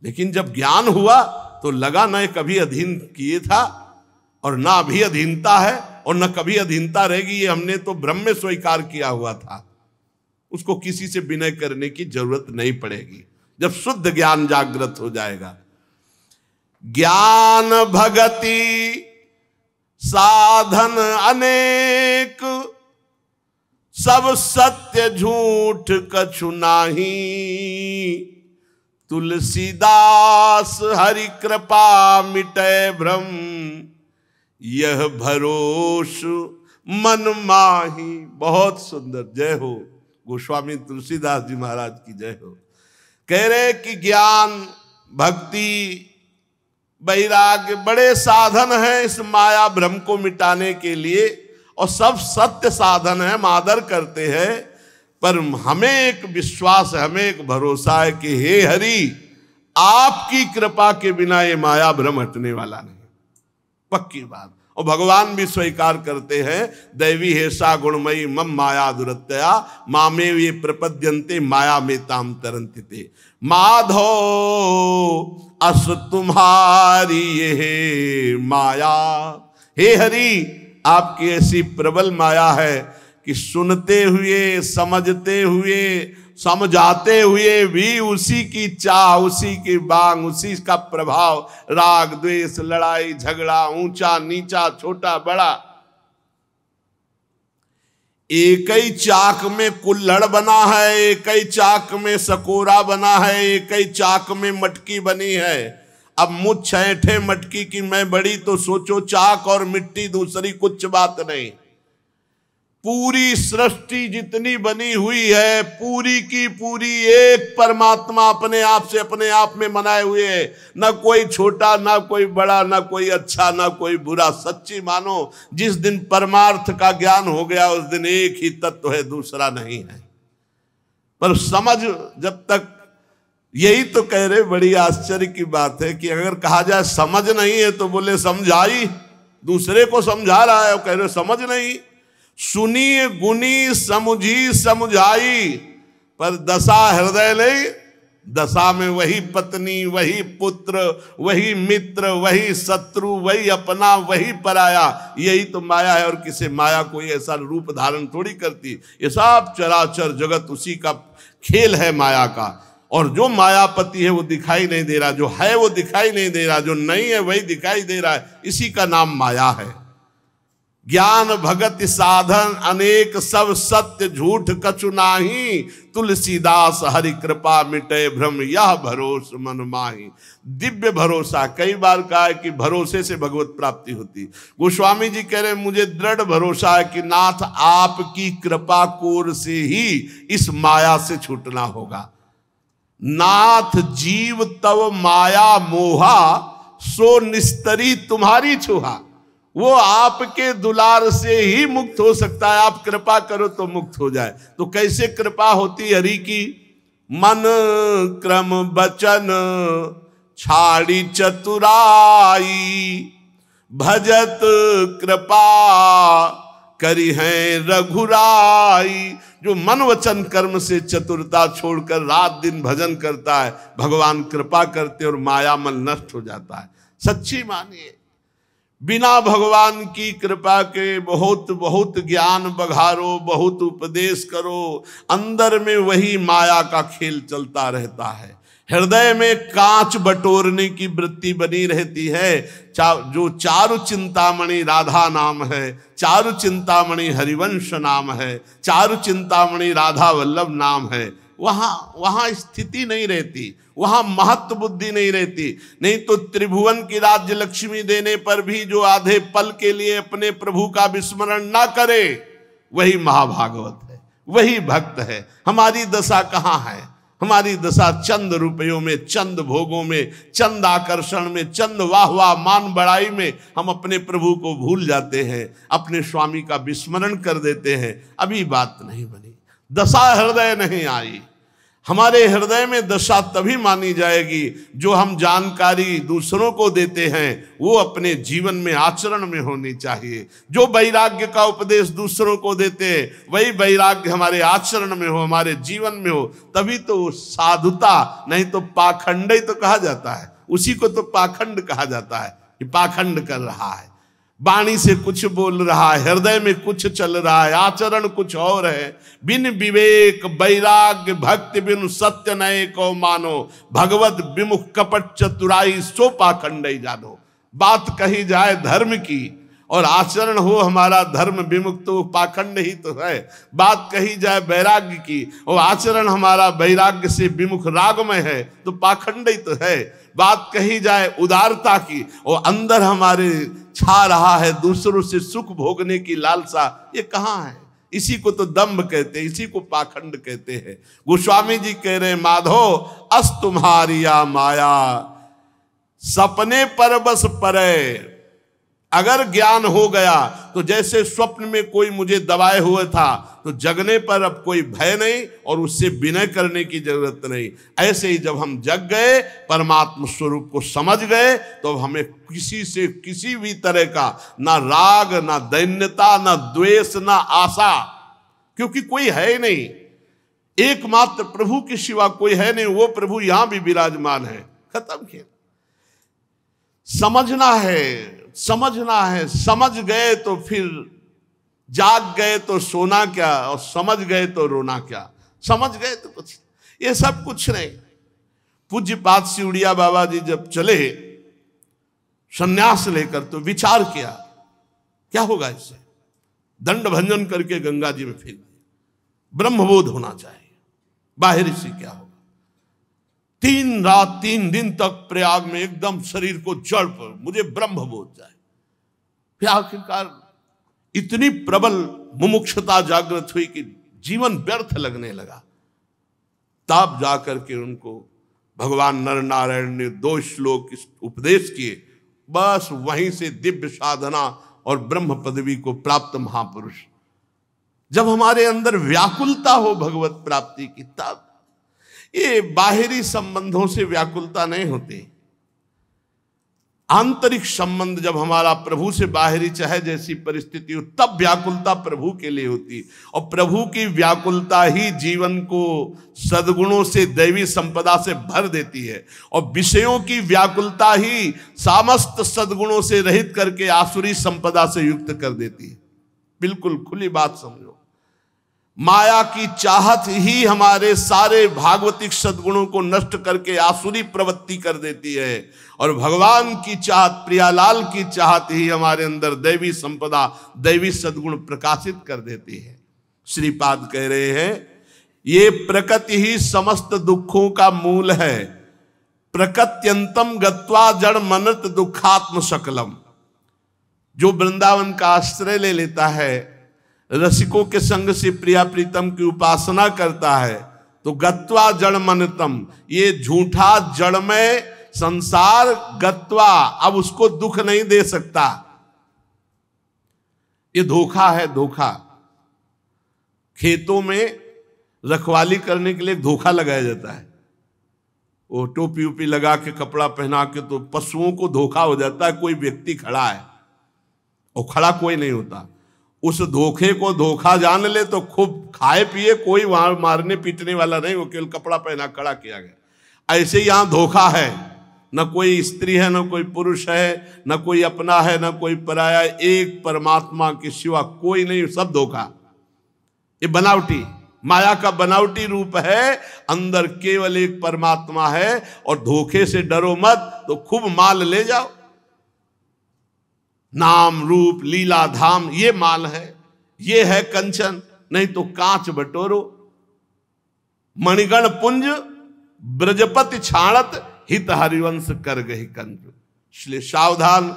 लेकिन जब ज्ञान हुआ तो लगा न कभी अधीन किए था और ना अभी अधीनता है और न कभी अधीनता रहेगी ये हमने तो ब्रह्म में स्वीकार किया हुआ था उसको किसी से विनय करने की जरूरत नहीं पड़ेगी जब शुद्ध ज्ञान जागृत हो जाएगा ज्ञान भगति साधन अनेक सब सत्य झूठ कछु नाही तुलसीदास हरि कृपा मिटे भ्रम यह भरोस मन माही बहुत सुंदर जय हो गोस्वामी तुलसीदास जी महाराज की जय हो कह रहे कि ज्ञान भक्ति वैराग्य बड़े साधन हैं इस माया भ्रम को मिटाने के लिए और सब सत्य साधन है मादर करते हैं पर हमें एक विश्वास है हमें एक भरोसा है कि हे हरि आपकी कृपा के बिना ये माया भ्रम हटने वाला नहीं पक्की बात और भगवान भी स्वीकार करते हैं दैवी हेसा गुणमयी मम माया दुरत्या मामे ये प्रपद्यंते माया में ताम तरंतते माधो अस तुम्हारी ये माया हे हरि आपकी ऐसी प्रबल माया है कि सुनते हुए समझते हुए समझाते हुए भी उसी की चाह उसी की बांग उसी का प्रभाव राग द्वेष लड़ाई झगड़ा ऊंचा नीचा छोटा बड़ा एक ही चाक में कुल्हड़ बना है एक ही चाक में सकोरा बना है एक ही चाक में मटकी बनी है अब मुझ छठे मटकी की मैं बड़ी तो सोचो चाक और मिट्टी दूसरी कुछ बात नहीं पूरी सृष्टि जितनी बनी हुई है पूरी की पूरी एक परमात्मा अपने आप से अपने आप में मनाए हुए है ना कोई छोटा ना कोई बड़ा ना कोई अच्छा ना कोई बुरा सच्ची मानो जिस दिन परमार्थ का ज्ञान हो गया उस दिन एक ही तत्व है दूसरा नहीं है पर समझ जब तक यही तो कह रहे बड़ी आश्चर्य की बात है कि अगर कहा जाए समझ नहीं है तो बोले समझाई दूसरे को समझा रहा है और कह रहे समझ नहीं सुनी गुनी समझी समझाई पर दशा हृदय नहीं दशा में वही पत्नी वही पुत्र वही मित्र वही शत्रु वही अपना वही पराया यही तो माया है और किसी माया कोई ऐसा रूप धारण थोड़ी करती ये सब चराचर जगत उसी का खेल है माया का और जो मायापति है वो दिखाई नहीं दे रहा जो है वो दिखाई नहीं दे रहा जो नहीं है वही दिखाई दे रहा है इसी का नाम माया है ज्ञान भगत साधन अनेक सब सत्य झूठ कछु नाही तुलसीदास हरि कृपा मिटे भ्रम यह भरोस मन माही दिव्य भरोसा कई बार कहा है कि भरोसे से भगवत प्राप्ति होती गोस्वामी जी कह रहे मुझे दृढ़ भरोसा है कि नाथ आपकी कृपा कोर से ही इस माया से छूटना होगा नाथ जीव तव माया मोहा सो निस्तरी तुम्हारी छुहा वो आपके दुलार से ही मुक्त हो सकता है आप कृपा करो तो मुक्त हो जाए तो कैसे कृपा होती हरि की मन क्रम बचन छाड़ी चतुराई भजत कृपा करी हैं रघुराई जो मन वचन कर्म से चतुरता छोड़कर रात दिन भजन करता है भगवान कृपा करते और माया मल नष्ट हो जाता है सच्ची मानिए बिना भगवान की कृपा के बहुत बहुत ज्ञान बघारो बहुत उपदेश करो अंदर में वही माया का खेल चलता रहता है हृदय में कांच बटोरने की वृत्ति बनी रहती है चा, जो चारु चिंतामणि राधा नाम है चारु चिंतामणि हरिवंश नाम है चारु चिंतामणि राधा वल्लभ नाम है वहाँ वहाँ स्थिति नहीं रहती वहाँ महत्व बुद्धि नहीं रहती नहीं तो त्रिभुवन की राज्य लक्ष्मी देने पर भी जो आधे पल के लिए अपने प्रभु का विस्मरण ना करे वही महाभागवत है वही भक्त है हमारी दशा कहाँ है हमारी दशा चंद रुपयों में चंद भोगों में चंद आकर्षण में चंद वाह वाह मान बड़ाई में हम अपने प्रभु को भूल जाते हैं अपने स्वामी का विस्मरण कर देते हैं अभी बात नहीं बनी दशा हृदय नहीं आई हमारे हृदय में दशा तभी मानी जाएगी जो हम जानकारी दूसरों को देते हैं वो अपने जीवन में आचरण में होनी चाहिए जो वैराग्य का उपदेश दूसरों को देते हैं वही वैराग्य हमारे आचरण में हो हमारे जीवन में हो तभी तो साधुता नहीं तो पाखंड ही तो कहा जाता है उसी को तो पाखंड कहा जाता है कि पाखंड कर रहा है वाणी से कुछ बोल रहा है हृदय में कुछ चल रहा है आचरण कुछ और है बिन विवेक वैराग्य भक्ति बिन सत्य नये को मानो भगवत विमुख कपट चतुराई सो पाखंड जानो बात कही जाए धर्म की और आचरण हो हमारा धर्म विमुक्त तो पाखंड ही तो है बात कही जाए वैराग्य की और आचरण हमारा वैराग्य से विमुख राग में है तो पाखंड ही तो है बात कही जाए उदारता की और अंदर हमारे छा रहा है दूसरों से सुख भोगने की लालसा ये कहाँ है इसी को तो दम्भ कहते हैं इसी को पाखंड कहते हैं गोस्वामी जी कह रहे माधो अस तुम्हारी या माया सपने पर बस परे अगर ज्ञान हो गया तो जैसे स्वप्न में कोई मुझे दबाए हुए था तो जगने पर अब कोई भय नहीं और उससे विनय करने की जरूरत नहीं ऐसे ही जब हम जग गए परमात्म स्वरूप को समझ गए तो अब हमें किसी से किसी भी तरह का ना राग ना दैन्यता ना द्वेष ना आशा क्योंकि कोई है ही नहीं एकमात्र प्रभु के सिवा कोई है नहीं वो प्रभु यहां भी विराजमान है खत्म किया समझना है समझना है समझ गए तो फिर जाग गए तो सोना क्या और समझ गए तो रोना क्या समझ गए तो कुछ ये सब कुछ नहीं पूज्य पात सी उड़िया बाबा जी जब चले संन्यास लेकर तो विचार किया क्या होगा इससे दंड भंजन करके गंगा जी में फेंक दिया ब्रह्मबोध होना चाहिए बाहर से क्या होगा तीन रात तीन दिन तक प्रयाग में एकदम शरीर को जड़ पर मुझे ब्रह्म बोध जाए आखिरकार इतनी प्रबल मुमुक्षता जागृत हुई कि जीवन व्यर्थ लगने लगा तब जाकर के उनको भगवान नर नारायण ने दो श्लोक उपदेश किए बस वहीं से दिव्य साधना और ब्रह्म पदवी को प्राप्त महापुरुष जब हमारे अंदर व्याकुलता हो भगवत प्राप्ति की तब ये बाहरी संबंधों से व्याकुलता नहीं होती आंतरिक संबंध जब हमारा प्रभु से बाहरी चाहे जैसी परिस्थिति हो तब व्याकुलता प्रभु के लिए होती और प्रभु की व्याकुलता ही जीवन को सदगुणों से दैवी संपदा से भर देती है और विषयों की व्याकुलता ही समस्त सदगुणों से रहित करके आसुरी संपदा से युक्त कर देती है बिल्कुल खुली बात समझो माया की चाहत ही हमारे सारे भागवतिक सद्गुणों को नष्ट करके आसुरी प्रवृत्ति कर देती है और भगवान की चाहत प्रियालाल की चाहत ही हमारे अंदर दैवी संपदा दैवी सद्गुण प्रकाशित कर देती है श्रीपाद कह रहे हैं ये प्रकृति ही समस्त दुखों का मूल है प्रकृत्यंतम गत्वा जड़ मनत दुखात्म सकलम जो वृंदावन का आश्रय ले लेता है रसिकों के संग से प्रिया प्रीतम की उपासना करता है तो गत्वा जड़ मनतम ये झूठा जड़मय संसार गत्वा अब उसको दुख नहीं दे सकता ये धोखा है धोखा खेतों में रखवाली करने के लिए धोखा लगाया जाता है वो टोपी उपी लगा के कपड़ा पहना के तो पशुओं को धोखा हो जाता है कोई व्यक्ति खड़ा है और खड़ा कोई नहीं होता उस धोखे को धोखा जान ले तो खूब खाए पिए कोई वहां मारने पीटने वाला नहीं वो केवल कपड़ा पहना खड़ा किया गया ऐसे यहां धोखा है न कोई स्त्री है न कोई पुरुष है न कोई अपना है न कोई पराया एक परमात्मा के सिवा कोई नहीं सब धोखा ये बनावटी माया का बनावटी रूप है अंदर केवल एक परमात्मा है और धोखे से डरो मत तो खूब माल ले जाओ नाम रूप लीला धाम ये माल है ये है कंचन नहीं तो कांच बटोरो मणिगण पुंज ब्रजपति छाणत हित हरिवंश कर गए कंज इसलिए सावधान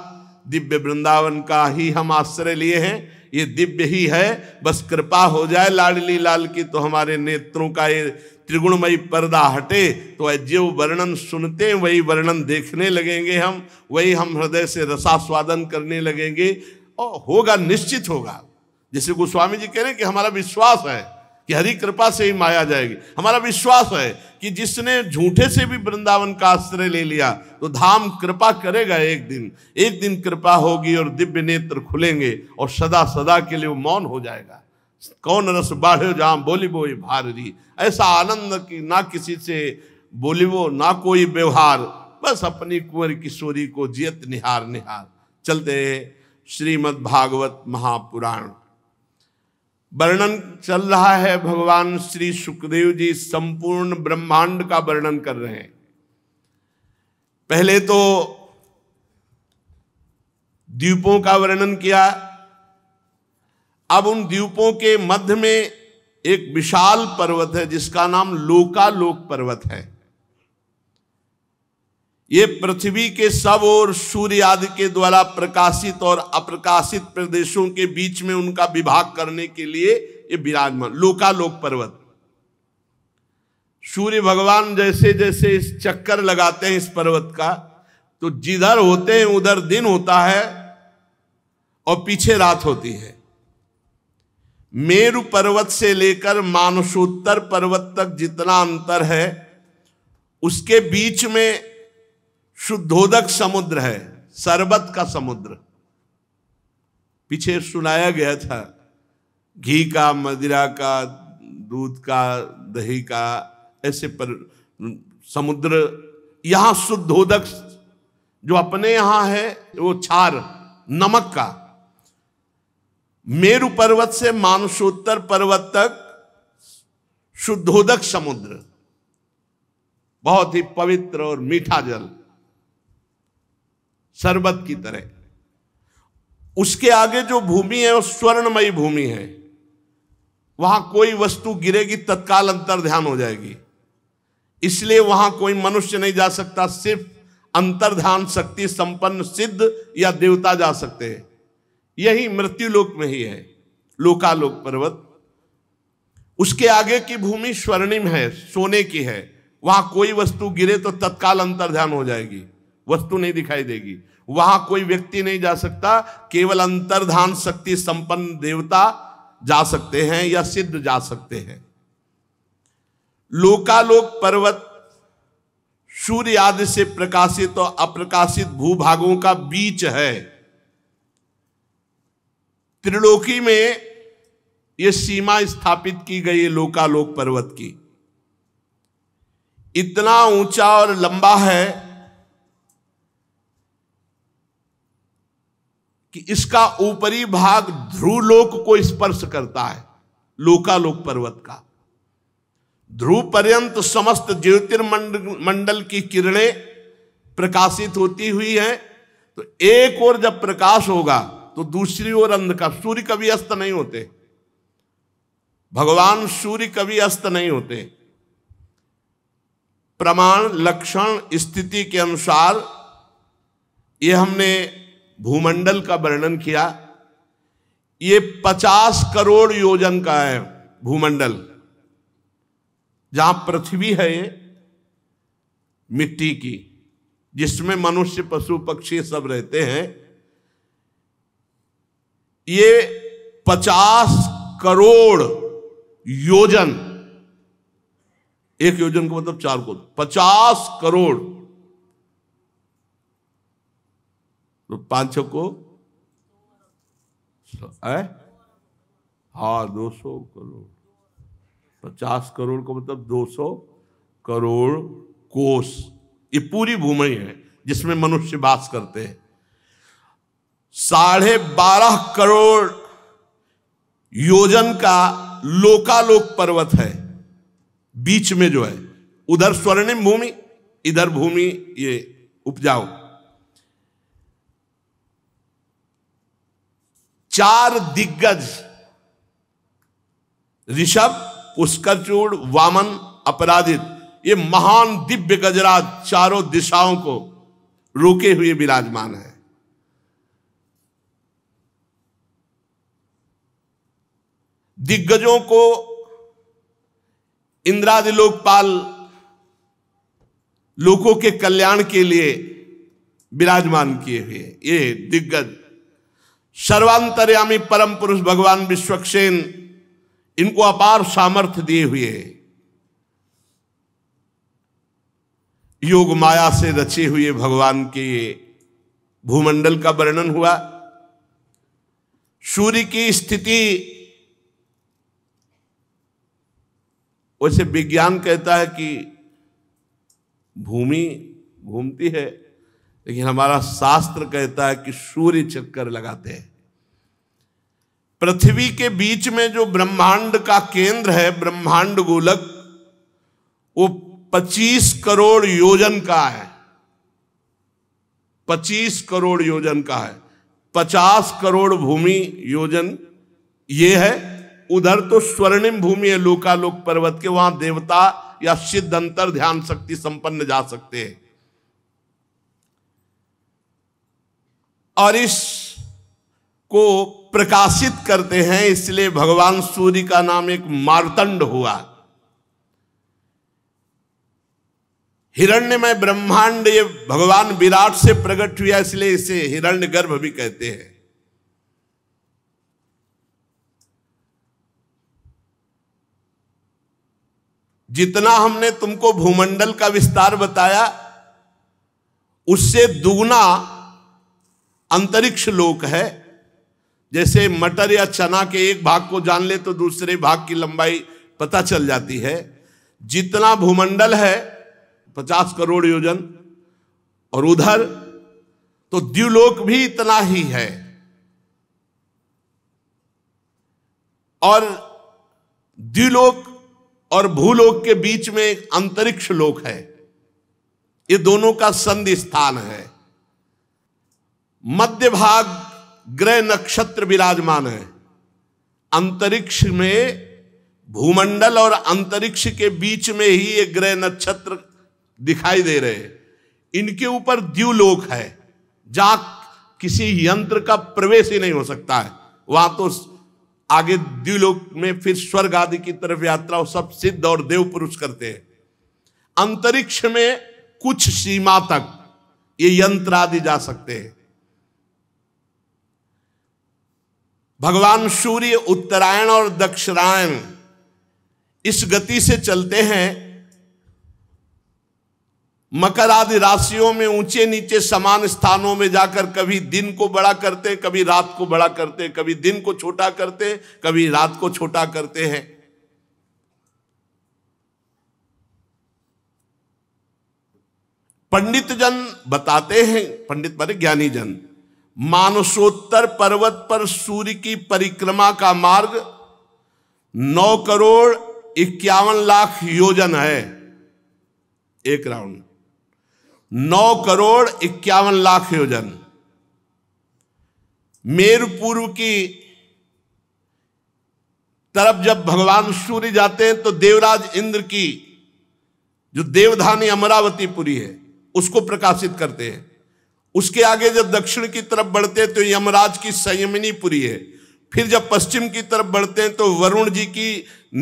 दिव्य वृंदावन का ही हम आश्रय लिए हैं ये दिव्य ही है बस कृपा हो जाए लाडली लाल की तो हमारे नेत्रों का ये त्रिगुणमयी पर्दा हटे तो जो वर्णन सुनते हैं वही वर्णन देखने लगेंगे हम वही हम हृदय से रसास्वादन करने लगेंगे और होगा निश्चित होगा जैसे गोस्वामी जी कह रहे हैं कि हमारा विश्वास है कि हरी कृपा से ही माया जाएगी हमारा विश्वास है कि जिसने झूठे से भी वृंदावन का आश्रय ले लिया तो धाम कृपा करेगा एक दिन एक दिन कृपा होगी और दिव्य नेत्र खुलेंगे और सदा सदा के लिए वो मौन हो जाएगा कौन रस बाढ़ जहां बोली वो ये भारी ऐसा आनंद कि ना किसी से बोली वो ना कोई व्यवहार बस अपनी कुंवर किशोरी को जियत निहार निहार चलते श्रीमद् भागवत महापुराण वर्णन चल रहा है भगवान श्री सुखदेव जी संपूर्ण ब्रह्मांड का वर्णन कर रहे हैं पहले तो द्वीपों का वर्णन किया अब उन द्वीपों के मध्य में एक विशाल पर्वत है जिसका नाम लोकालोक पर्वत है ये पृथ्वी के सब और सूर्य आदि के द्वारा प्रकाशित और अप्रकाशित प्रदेशों के बीच में उनका विभाग करने के लिए ये विराजमान लोकालोक पर्वत सूर्य भगवान जैसे जैसे इस चक्कर लगाते हैं इस पर्वत का तो जिधर होते हैं उधर दिन होता है और पीछे रात होती है मेरु पर्वत से लेकर मानसोत्तर पर्वत तक जितना अंतर है उसके बीच में शुद्धोदक समुद्र है शरबत का समुद्र पीछे सुनाया गया था घी का मदिरा का दूध का दही का ऐसे पर समुद्र यहां शुद्धोदक जो अपने यहां है वो छार नमक का मेरु पर्वत से मानसोत्तर पर्वत तक शुद्धोदक समुद्र बहुत ही पवित्र और मीठा जल शरबत की तरह उसके आगे जो भूमि है वो स्वर्णमयी भूमि है वहां कोई वस्तु गिरेगी तत्काल अंतर ध्यान हो जाएगी इसलिए वहां कोई मनुष्य नहीं जा सकता सिर्फ अंतर्ध्यान शक्ति संपन्न सिद्ध या देवता जा सकते हैं यही मृत्यु लोक में ही है लोकालोक पर्वत उसके आगे की भूमि स्वर्णिम है सोने की है वहां कोई वस्तु गिरे तो तत्काल अंतर्ध्यान हो जाएगी वस्तु नहीं दिखाई देगी वहां कोई व्यक्ति नहीं जा सकता केवल अंतर्धान शक्ति संपन्न देवता जा सकते हैं या सिद्ध जा सकते हैं लोकालोक पर्वत सूर्य आदि से प्रकाशित और अप्रकाशित भूभागों का बीच है त्रिलोकी में ये सीमा स्थापित की गई है लोकालोक पर्वत की इतना ऊंचा और लंबा है कि इसका ऊपरी भाग ध्रुवलोक को स्पर्श करता है लोकालोक पर्वत का ध्रुव पर्यंत समस्त ज्योतिर्मंडल की किरणें प्रकाशित होती हुई हैं तो एक और जब प्रकाश होगा तो दूसरी ओर अंधकार सूर्य कभी अस्त नहीं होते भगवान सूर्य कभी अस्त नहीं होते प्रमाण लक्षण स्थिति के अनुसार ये हमने भूमंडल का वर्णन किया ये पचास करोड़ योजन का है भूमंडल जहां पृथ्वी है मिट्टी की जिसमें मनुष्य पशु पक्षी सब रहते हैं ये पचास करोड़ योजन एक योजन का मतलब चार कोस पचास करोड़ तो पांच को है हाँ, दो सौ करोड़ पचास करोड़ का मतलब दो सौ करोड़ कोस ये पूरी भूमि है जिसमें मनुष्य वास करते हैं साढ़े बारह करोड़ योजन का लोकालोक पर्वत है बीच में जो है उधर स्वर्णिम भूमि इधर भूमि ये उपजाऊ चार दिग्गज ऋषभ पुष्करचूड़ वामन अपराधित ये महान दिव्य गजराज चारों दिशाओं को रोके हुए विराजमान है दिग्गजों को इंदिरादि लोकपाल लोगों के कल्याण के लिए विराजमान किए हुए ये दिग्गज सर्वांतर्यामी परम पुरुष भगवान विश्वक्सेन इनको अपार सामर्थ्य दिए हुए योग माया से रचे हुए भगवान के भूमंडल का वर्णन हुआ सूर्य की स्थिति वैसे विज्ञान कहता है कि भूमि घूमती है लेकिन हमारा शास्त्र कहता है कि सूर्य चक्कर लगाते हैं पृथ्वी के बीच में जो ब्रह्मांड का केंद्र है ब्रह्मांड गोलक वो 25 करोड़ योजन का है 25 करोड़ योजन का है 50 करोड़ भूमि योजन ये है उधर तो स्वर्णिम भूमि है लोकालोक पर्वत के वहां देवता या सिद्ध अंतर ध्यान शक्ति संपन्न जा सकते हैं और इस को प्रकाशित करते हैं इसलिए भगवान सूर्य का नाम एक मारतंड हुआ हिरण्य में ब्रह्मांड ये भगवान विराट से प्रकट हुआ इसलिए इसे हिरण्य गर्भ भी कहते हैं जितना हमने तुमको भूमंडल का विस्तार बताया उससे दुगना अंतरिक्ष लोक है जैसे मटर या चना के एक भाग को जान ले तो दूसरे भाग की लंबाई पता चल जाती है जितना भूमंडल है पचास करोड़ योजन और उधर तो द्युलोक भी इतना ही है और द्युलोक और भूलोक के बीच में एक अंतरिक्ष लोक है ये दोनों का संधि स्थान है मध्य भाग ग्रह नक्षत्र विराजमान है अंतरिक्ष में भूमंडल और अंतरिक्ष के बीच में ही ये ग्रह नक्षत्र दिखाई दे रहे हैं इनके ऊपर द्यूलोक है जहां किसी यंत्र का प्रवेश ही नहीं हो सकता है वहां तो आगे द्विलोक में फिर स्वर्ग आदि की तरफ यात्रा वो सब सिद्ध और देव पुरुष करते हैं अंतरिक्ष में कुछ सीमा तक ये यंत्र आदि जा सकते हैं भगवान सूर्य उत्तरायण और दक्षिणायण इस गति से चलते हैं मकर आदि राशियों में ऊंचे नीचे समान स्थानों में जाकर कभी दिन को बड़ा करते कभी रात को बड़ा करते कभी दिन को छोटा करते कभी रात को छोटा करते हैं पंडित जन बताते हैं पंडित मारे ज्ञानी जन मानसोत्तर पर्वत पर सूर्य की परिक्रमा का मार्ग नौ करोड़ इक्यावन लाख योजन है एक राउंड नौ करोड़ इक्यावन लाख योजन मेरु पूर्व की तरफ जब भगवान सूर्य जाते हैं तो देवराज इंद्र की जो देवधानी अमरावती पुरी है उसको प्रकाशित करते हैं उसके आगे जब दक्षिण की तरफ बढ़ते हैं तो यमराज की संयमिनी पुरी है फिर जब पश्चिम की तरफ बढ़ते हैं तो वरुण जी की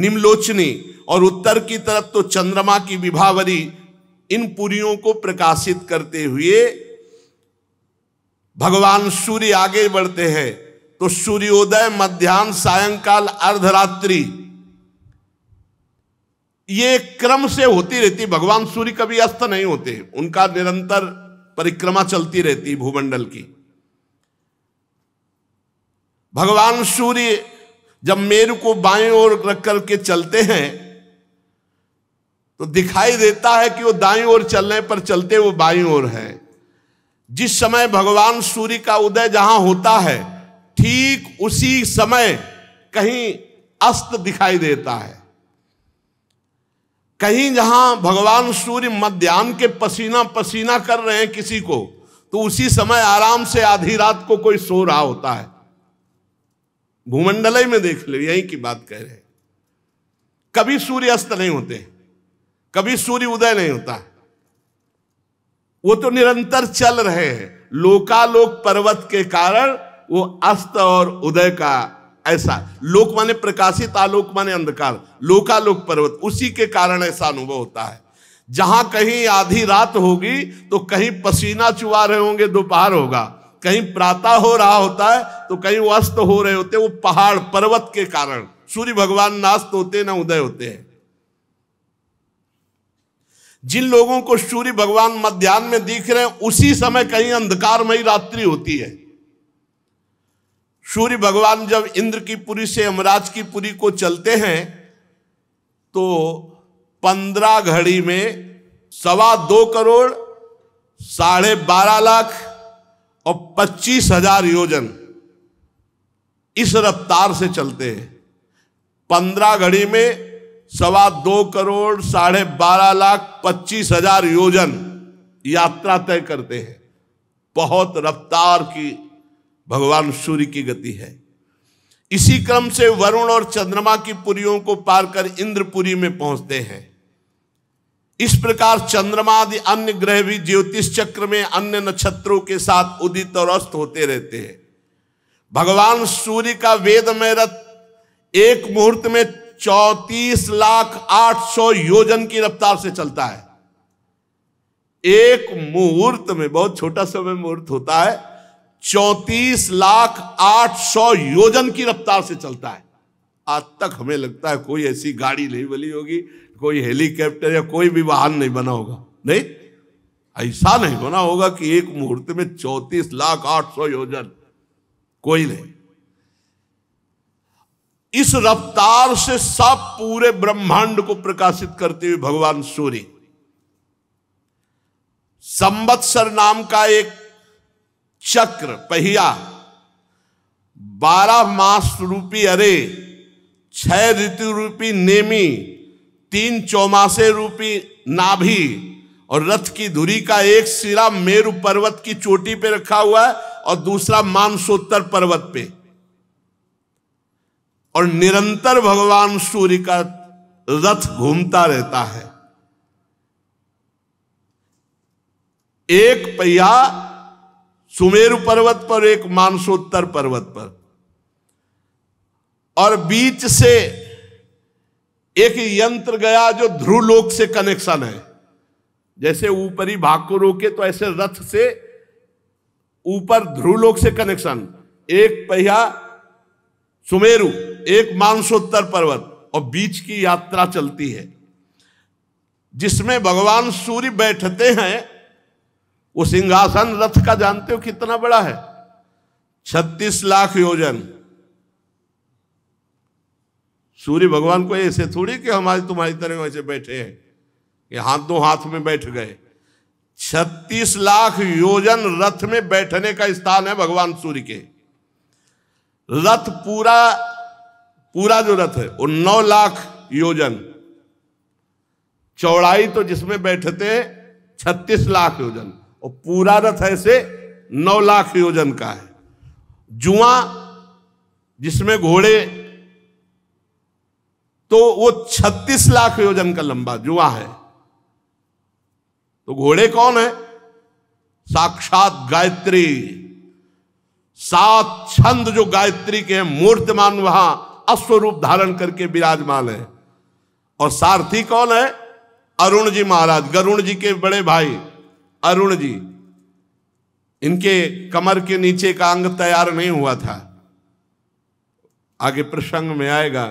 निम्लोचनी और उत्तर की तरफ तो चंद्रमा की विभावरी इन पुरियों को प्रकाशित करते हुए भगवान सूर्य आगे बढ़ते हैं तो सूर्योदय मध्यान्ह सायंकाल अर्धरात्रि ये क्रम से होती रहती भगवान सूर्य कभी अस्त नहीं होते उनका निरंतर परिक्रमा चलती रहती भूमंडल की भगवान सूर्य जब मेरु को बाएं ओर रख करके चलते हैं तो दिखाई देता है कि वो दाई ओर चलने पर चलते वो बाई ओर है जिस समय भगवान सूर्य का उदय जहां होता है ठीक उसी समय कहीं अस्त दिखाई देता है कहीं जहां भगवान सूर्य मध्यान्ह के पसीना पसीना कर रहे हैं किसी को तो उसी समय आराम से आधी रात को कोई सो रहा होता है भूमंडल में देख लो यही की बात कह रहे हैं कभी सूर्य अस्त नहीं होते हैं कभी सूर्य उदय नहीं होता वो तो निरंतर चल रहे हैं लोकालोक पर्वत के कारण वो अस्त और उदय का ऐसा लोक माने प्रकाशित आलोक माने अंधकार लोकालोक पर्वत उसी के कारण ऐसा अनुभव होता है जहां कहीं आधी रात होगी तो कहीं पसीना चुवा रहे होंगे दोपहर होगा कहीं प्रातः हो रहा होता है तो कहीं वो अस्त हो रहे होते वो पहाड़ पर्वत के कारण सूर्य भगवान नास्त होते ना उदय होते हैं जिन लोगों को सूर्य भगवान मध्यान्ह में दिख रहे हैं उसी समय कहीं अंधकारमयी रात्रि होती है सूर्य भगवान जब इंद्र की पुरी से यमराज की पुरी को चलते हैं तो पंद्रह घड़ी में सवा दो करोड़ साढ़े बारह लाख और पच्चीस हजार योजन इस रफ्तार से चलते हैं पंद्रह घड़ी में सवा दो करोड़ साढ़े बारह लाख पच्चीस हजार योजन यात्रा तय करते हैं बहुत रफ्तार की भगवान सूर्य की गति है इसी क्रम से वरुण और चंद्रमा की पुरियों को पार कर इंद्रपुरी में पहुंचते हैं इस प्रकार चंद्रमा आदि अन्य ग्रह भी ज्योतिष चक्र में अन्य नक्षत्रों के साथ उदित और अस्त होते रहते हैं भगवान सूर्य का वेद में रथ एक मुहूर्त में चौतीस लाख आठ सौ योजन की रफ्तार से चलता है एक मुहूर्त में बहुत छोटा समय मुहूर्त होता है चौतीस लाख आठ सौ योजन की रफ्तार से चलता है आज तक हमें लगता है कोई ऐसी गाड़ी नहीं बनी होगी कोई हेलीकॉप्टर या कोई भी वाहन नहीं बना होगा नहीं ऐसा नहीं बना होगा कि एक मुहूर्त में चौतीस लाख आठ सौ योजन कोई नहीं इस रफ्तार से सब पूरे ब्रह्मांड को प्रकाशित करते हुए भगवान सूर्य संवत्सर नाम का एक चक्र पहिया बारह मास रूपी अरे छह ऋतु रूपी नेमी तीन चौमासे रूपी नाभि और रथ की धुरी का एक सिरा मेरु पर्वत की चोटी पे रखा हुआ है और दूसरा मानसोत्तर पर्वत पे और निरंतर भगवान सूर्य का रथ घूमता रहता है एक पहिया सुमेरु पर्वत पर एक मानसोत्तर पर्वत पर और बीच से एक यंत्र गया जो ध्रुवलोक से कनेक्शन है जैसे ऊपरी भाग को रोके तो ऐसे रथ से ऊपर ध्रुवलोक से कनेक्शन एक पहिया सुमेरु एक मानसोत्तर पर्वत और बीच की यात्रा चलती है जिसमें भगवान सूर्य बैठते हैं वो सिंहासन रथ का जानते हो कितना बड़ा है छत्तीस लाख योजन सूर्य भगवान को ऐसे थोड़ी कि हमारी तुम्हारी तरह वैसे बैठे हैं ये हाथ दो हाथ में बैठ गए छत्तीस लाख योजन रथ में बैठने का स्थान है भगवान सूर्य के रथ पूरा पूरा जो रथ है वो नौ लाख योजन चौड़ाई तो जिसमें बैठते छत्तीस लाख योजन और पूरा रथ ऐसे नौ लाख योजन का है जुआ जिसमें घोड़े तो वो छत्तीस लाख योजन का लंबा जुआ है तो घोड़े कौन है साक्षात गायत्री सात छंद जो गायत्री के मूर्तमान वहां अश्वरूप धारण करके विराजमान है और सारथी कौन है अरुण जी महाराज गरुण जी के बड़े भाई अरुण जी इनके कमर के नीचे का अंग तैयार नहीं हुआ था आगे प्रसंग में आएगा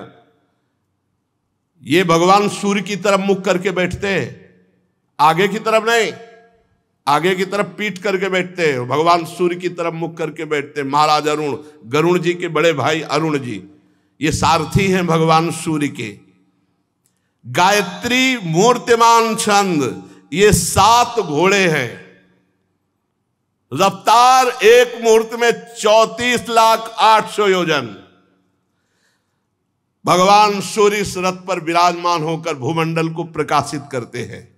ये भगवान सूर्य की तरफ मुख करके बैठते हैं आगे की तरफ नहीं आगे की तरफ पीट करके बैठते हैं भगवान सूर्य की तरफ मुख करके बैठते हैं महाराज अरुण गरुण जी के बड़े भाई अरुण जी ये सारथी हैं भगवान सूर्य के गायत्री मूर्तिमान छंद ये सात घोड़े हैं रफ्तार एक मुहूर्त में चौतीस लाख आठ सौ योजन भगवान सूर्य इस रथ पर विराजमान होकर भूमंडल को प्रकाशित करते हैं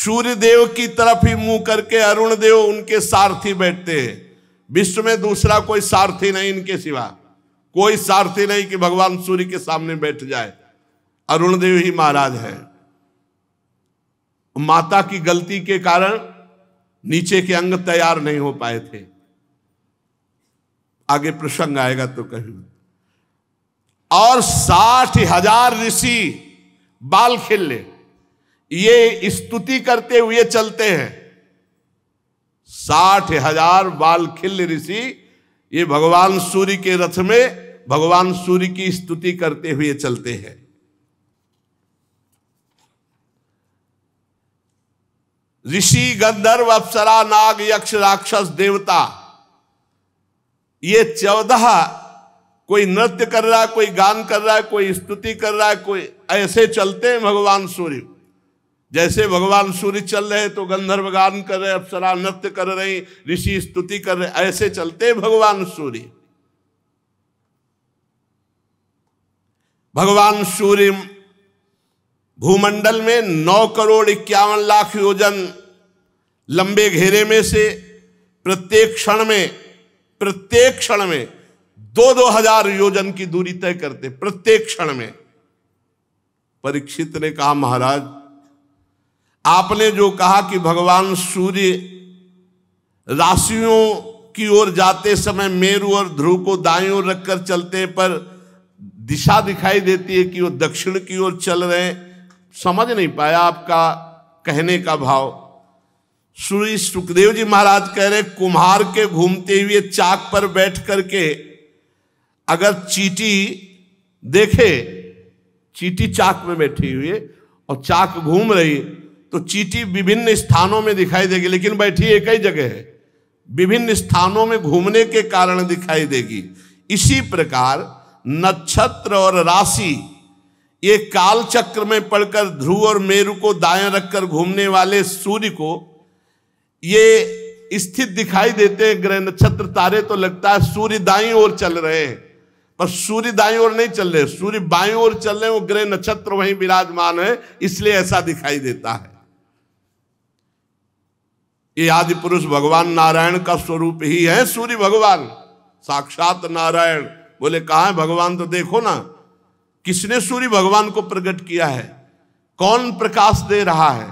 सूर्य देव की तरफ ही मुंह करके अरुण देव उनके सारथी बैठते हैं विश्व में दूसरा कोई सारथी नहीं इनके सिवा कोई सारथी नहीं कि भगवान सूर्य के सामने बैठ जाए अरुण देव ही महाराज है माता की गलती के कारण नीचे के अंग तैयार नहीं हो पाए थे आगे प्रसंग आएगा तो कहीं और साठ हजार ऋषि बाल ले ये स्तुति करते हुए चलते हैं साठ हजार बाल खिल्ल ऋषि ये भगवान सूर्य के रथ में भगवान सूर्य की स्तुति करते हुए चलते हैं ऋषि गंधर्व अप्सरा नाग यक्ष राक्षस देवता ये चौदह कोई नृत्य कर रहा है कोई गान कर रहा है कोई स्तुति कर रहा है कोई ऐसे चलते हैं भगवान सूर्य जैसे भगवान सूर्य चल रहे तो गंधर्व गान कर रहे अप्सरा नृत्य कर रही ऋषि स्तुति कर रहे ऐसे चलते भगवान सूर्य भगवान सूर्य भूमंडल में नौ करोड़ इक्यावन लाख योजन लंबे घेरे में से प्रत्येक क्षण में प्रत्येक क्षण में दो दो हजार योजन की दूरी तय करते प्रत्येक क्षण में परीक्षित ने कहा महाराज आपने जो कहा कि भगवान सूर्य राशियों की ओर जाते समय मेरु और ध्रुव को दाएं ओर रखकर चलते पर दिशा दिखाई देती है कि वो दक्षिण की ओर चल रहे हैं समझ नहीं पाया आपका कहने का भाव श्री सुखदेव जी महाराज कह रहे कुम्हार के घूमते हुए चाक पर बैठ करके अगर चीटी देखे चीटी चाक में बैठी हुई है और चाक घूम रही है तो चीटी विभिन्न स्थानों में दिखाई देगी लेकिन बैठी एक ही जगह है विभिन्न स्थानों में घूमने के कारण दिखाई देगी इसी प्रकार नक्षत्र और राशि ये काल चक्र में पड़कर ध्रुव और मेरु को दाया रखकर घूमने वाले सूर्य को ये स्थित दिखाई देते हैं ग्रह नक्षत्र तारे तो लगता है सूर्य दाई ओर चल रहे हैं पर सूर्य दाई ओर नहीं चल रहे सूर्य बाई ओर चल रहे हैं वो ग्रह नक्षत्र वहीं विराजमान है इसलिए ऐसा दिखाई देता है ये आदि पुरुष भगवान नारायण का स्वरूप ही है सूर्य भगवान साक्षात नारायण बोले कहा है भगवान तो देखो ना किसने सूर्य भगवान को प्रकट किया है कौन प्रकाश दे रहा है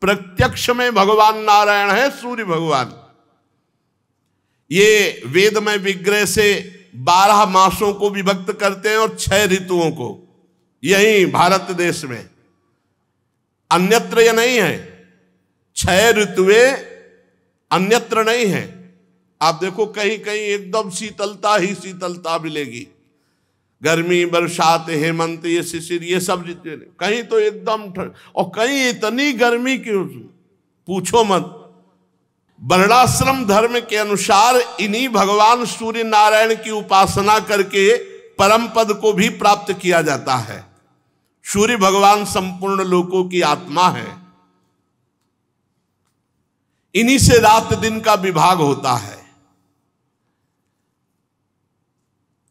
प्रत्यक्ष में भगवान नारायण है सूर्य भगवान ये वेद में विग्रह से बारह मासों को विभक्त करते हैं और छह ऋतुओं को यही भारत देश में अन्यत्र यह नहीं है छह ऋतुए अन्यत्र नहीं है आप देखो कहीं कहीं एकदम शीतलता ही शीतलता मिलेगी गर्मी बरसात हेमंत ये शिशिर ये सब जितने कहीं तो एकदम और कहीं इतनी गर्मी की पूछो मत वर्णाश्रम धर्म के अनुसार इन्हीं भगवान सूर्य नारायण की उपासना करके परम पद को भी प्राप्त किया जाता है सूर्य भगवान संपूर्ण लोकों की आत्मा है इन्हीं से रात दिन का विभाग होता है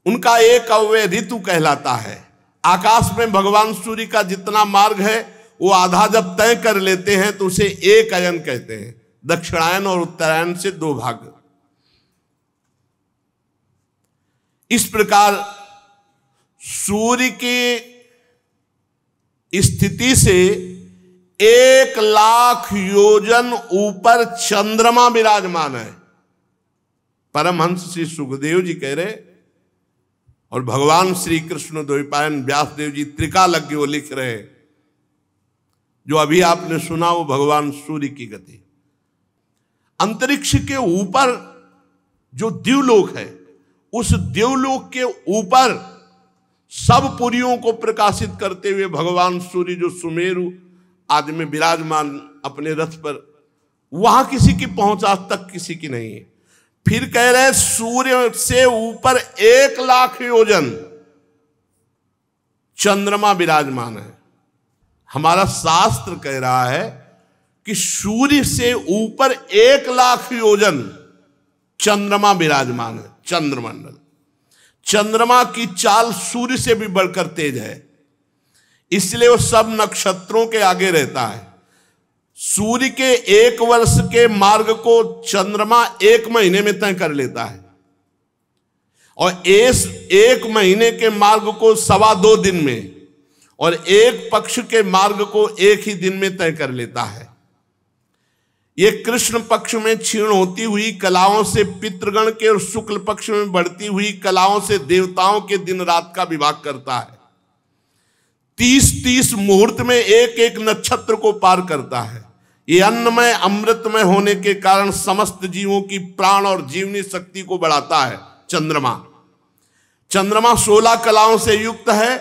उनका एक अव्य ऋतु कहलाता है आकाश में भगवान सूर्य का जितना मार्ग है वो आधा जब तय कर लेते हैं तो उसे एक अयन कहते हैं दक्षिणायन और उत्तरायण से दो भाग इस प्रकार सूर्य की स्थिति से एक लाख योजन ऊपर चंद्रमा विराजमान है परमहंस श्री सुखदेव जी कह रहे और भगवान श्री कृष्ण द्विपायन व्यासदेव जी लग वो लिख रहे जो अभी आपने सुना वो भगवान सूर्य की गति अंतरिक्ष के ऊपर जो द्यूलोक है उस द्यूलोक के ऊपर सब पुरियों को प्रकाशित करते हुए भगवान सूर्य जो सुमेरु आदमी विराजमान अपने रथ पर वहां किसी की पहुंच आज तक किसी की नहीं है फिर कह रहे हैं सूर्य से ऊपर एक लाख योजन चंद्रमा विराजमान है हमारा शास्त्र कह रहा है कि सूर्य से ऊपर एक लाख योजन चंद्रमा विराजमान है चंद्रमंडल चंद्रमा की चाल सूर्य से भी बढ़कर तेज है इसलिए वो सब नक्षत्रों के आगे रहता है सूर्य के एक वर्ष के मार्ग को चंद्रमा एक महीने में तय कर लेता है और इस एक महीने के मार्ग को सवा दो दिन में और एक पक्ष के मार्ग को एक ही दिन में तय कर लेता है ये कृष्ण पक्ष में क्षीण होती हुई कलाओं से पितृगण के और शुक्ल पक्ष में बढ़ती हुई कलाओं से देवताओं के दिन रात का विभाग करता है तीस तीस मुहूर्त में एक एक नक्षत्र को पार करता है ये अन्नमय अमृतमय होने के कारण समस्त जीवों की प्राण और जीवनी शक्ति को बढ़ाता है चंद्रमा चंद्रमा सोलह कलाओं से युक्त है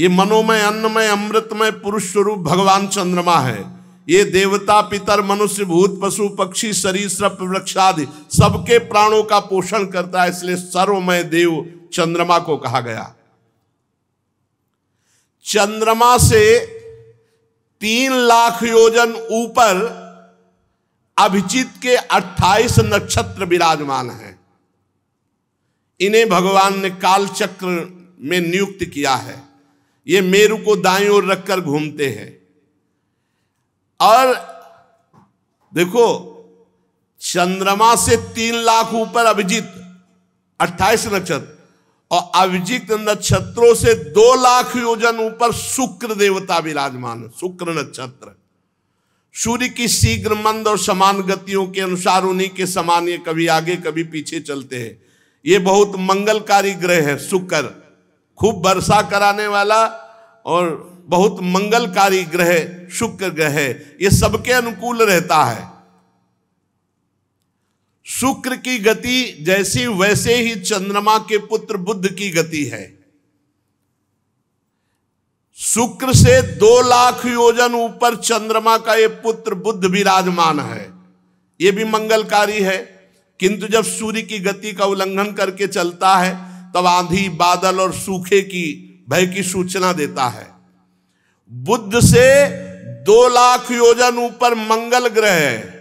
ये मनोमय अन्नमय अमृतमय पुरुष स्वरूप भगवान चंद्रमा है ये देवता पितर मनुष्य भूत पशु पक्षी शरीर वृक्ष आदि सबके प्राणों का पोषण करता है इसलिए सर्वमय देव चंद्रमा को कहा गया चंद्रमा से तीन लाख योजन ऊपर अभिजीत के 28 नक्षत्र विराजमान हैं इन्हें भगवान ने काल चक्र में नियुक्त किया है ये मेरु को दाई ओर रखकर घूमते हैं और देखो चंद्रमा से तीन लाख ऊपर अभिजीत 28 नक्षत्र और अभिजीत नक्षत्रों से दो लाख योजन ऊपर शुक्र देवता विराजमान है शुक्र नक्षत्र सूर्य की शीघ्र मंद और समान गतियों के अनुसार उन्हीं के समान ये कभी आगे कभी पीछे चलते हैं ये बहुत मंगलकारी ग्रह है शुक्र खूब वर्षा कराने वाला और बहुत मंगलकारी ग्रह शुक्र ग्रह ये सबके अनुकूल रहता है शुक्र की गति जैसी वैसे ही चंद्रमा के पुत्र बुद्ध की गति है शुक्र से दो लाख योजन ऊपर चंद्रमा का ये पुत्र बुद्ध विराजमान है ये भी मंगलकारी है किंतु जब सूर्य की गति का उल्लंघन करके चलता है तब आंधी बादल और सूखे की भय की सूचना देता है बुद्ध से दो लाख योजन ऊपर मंगल ग्रह है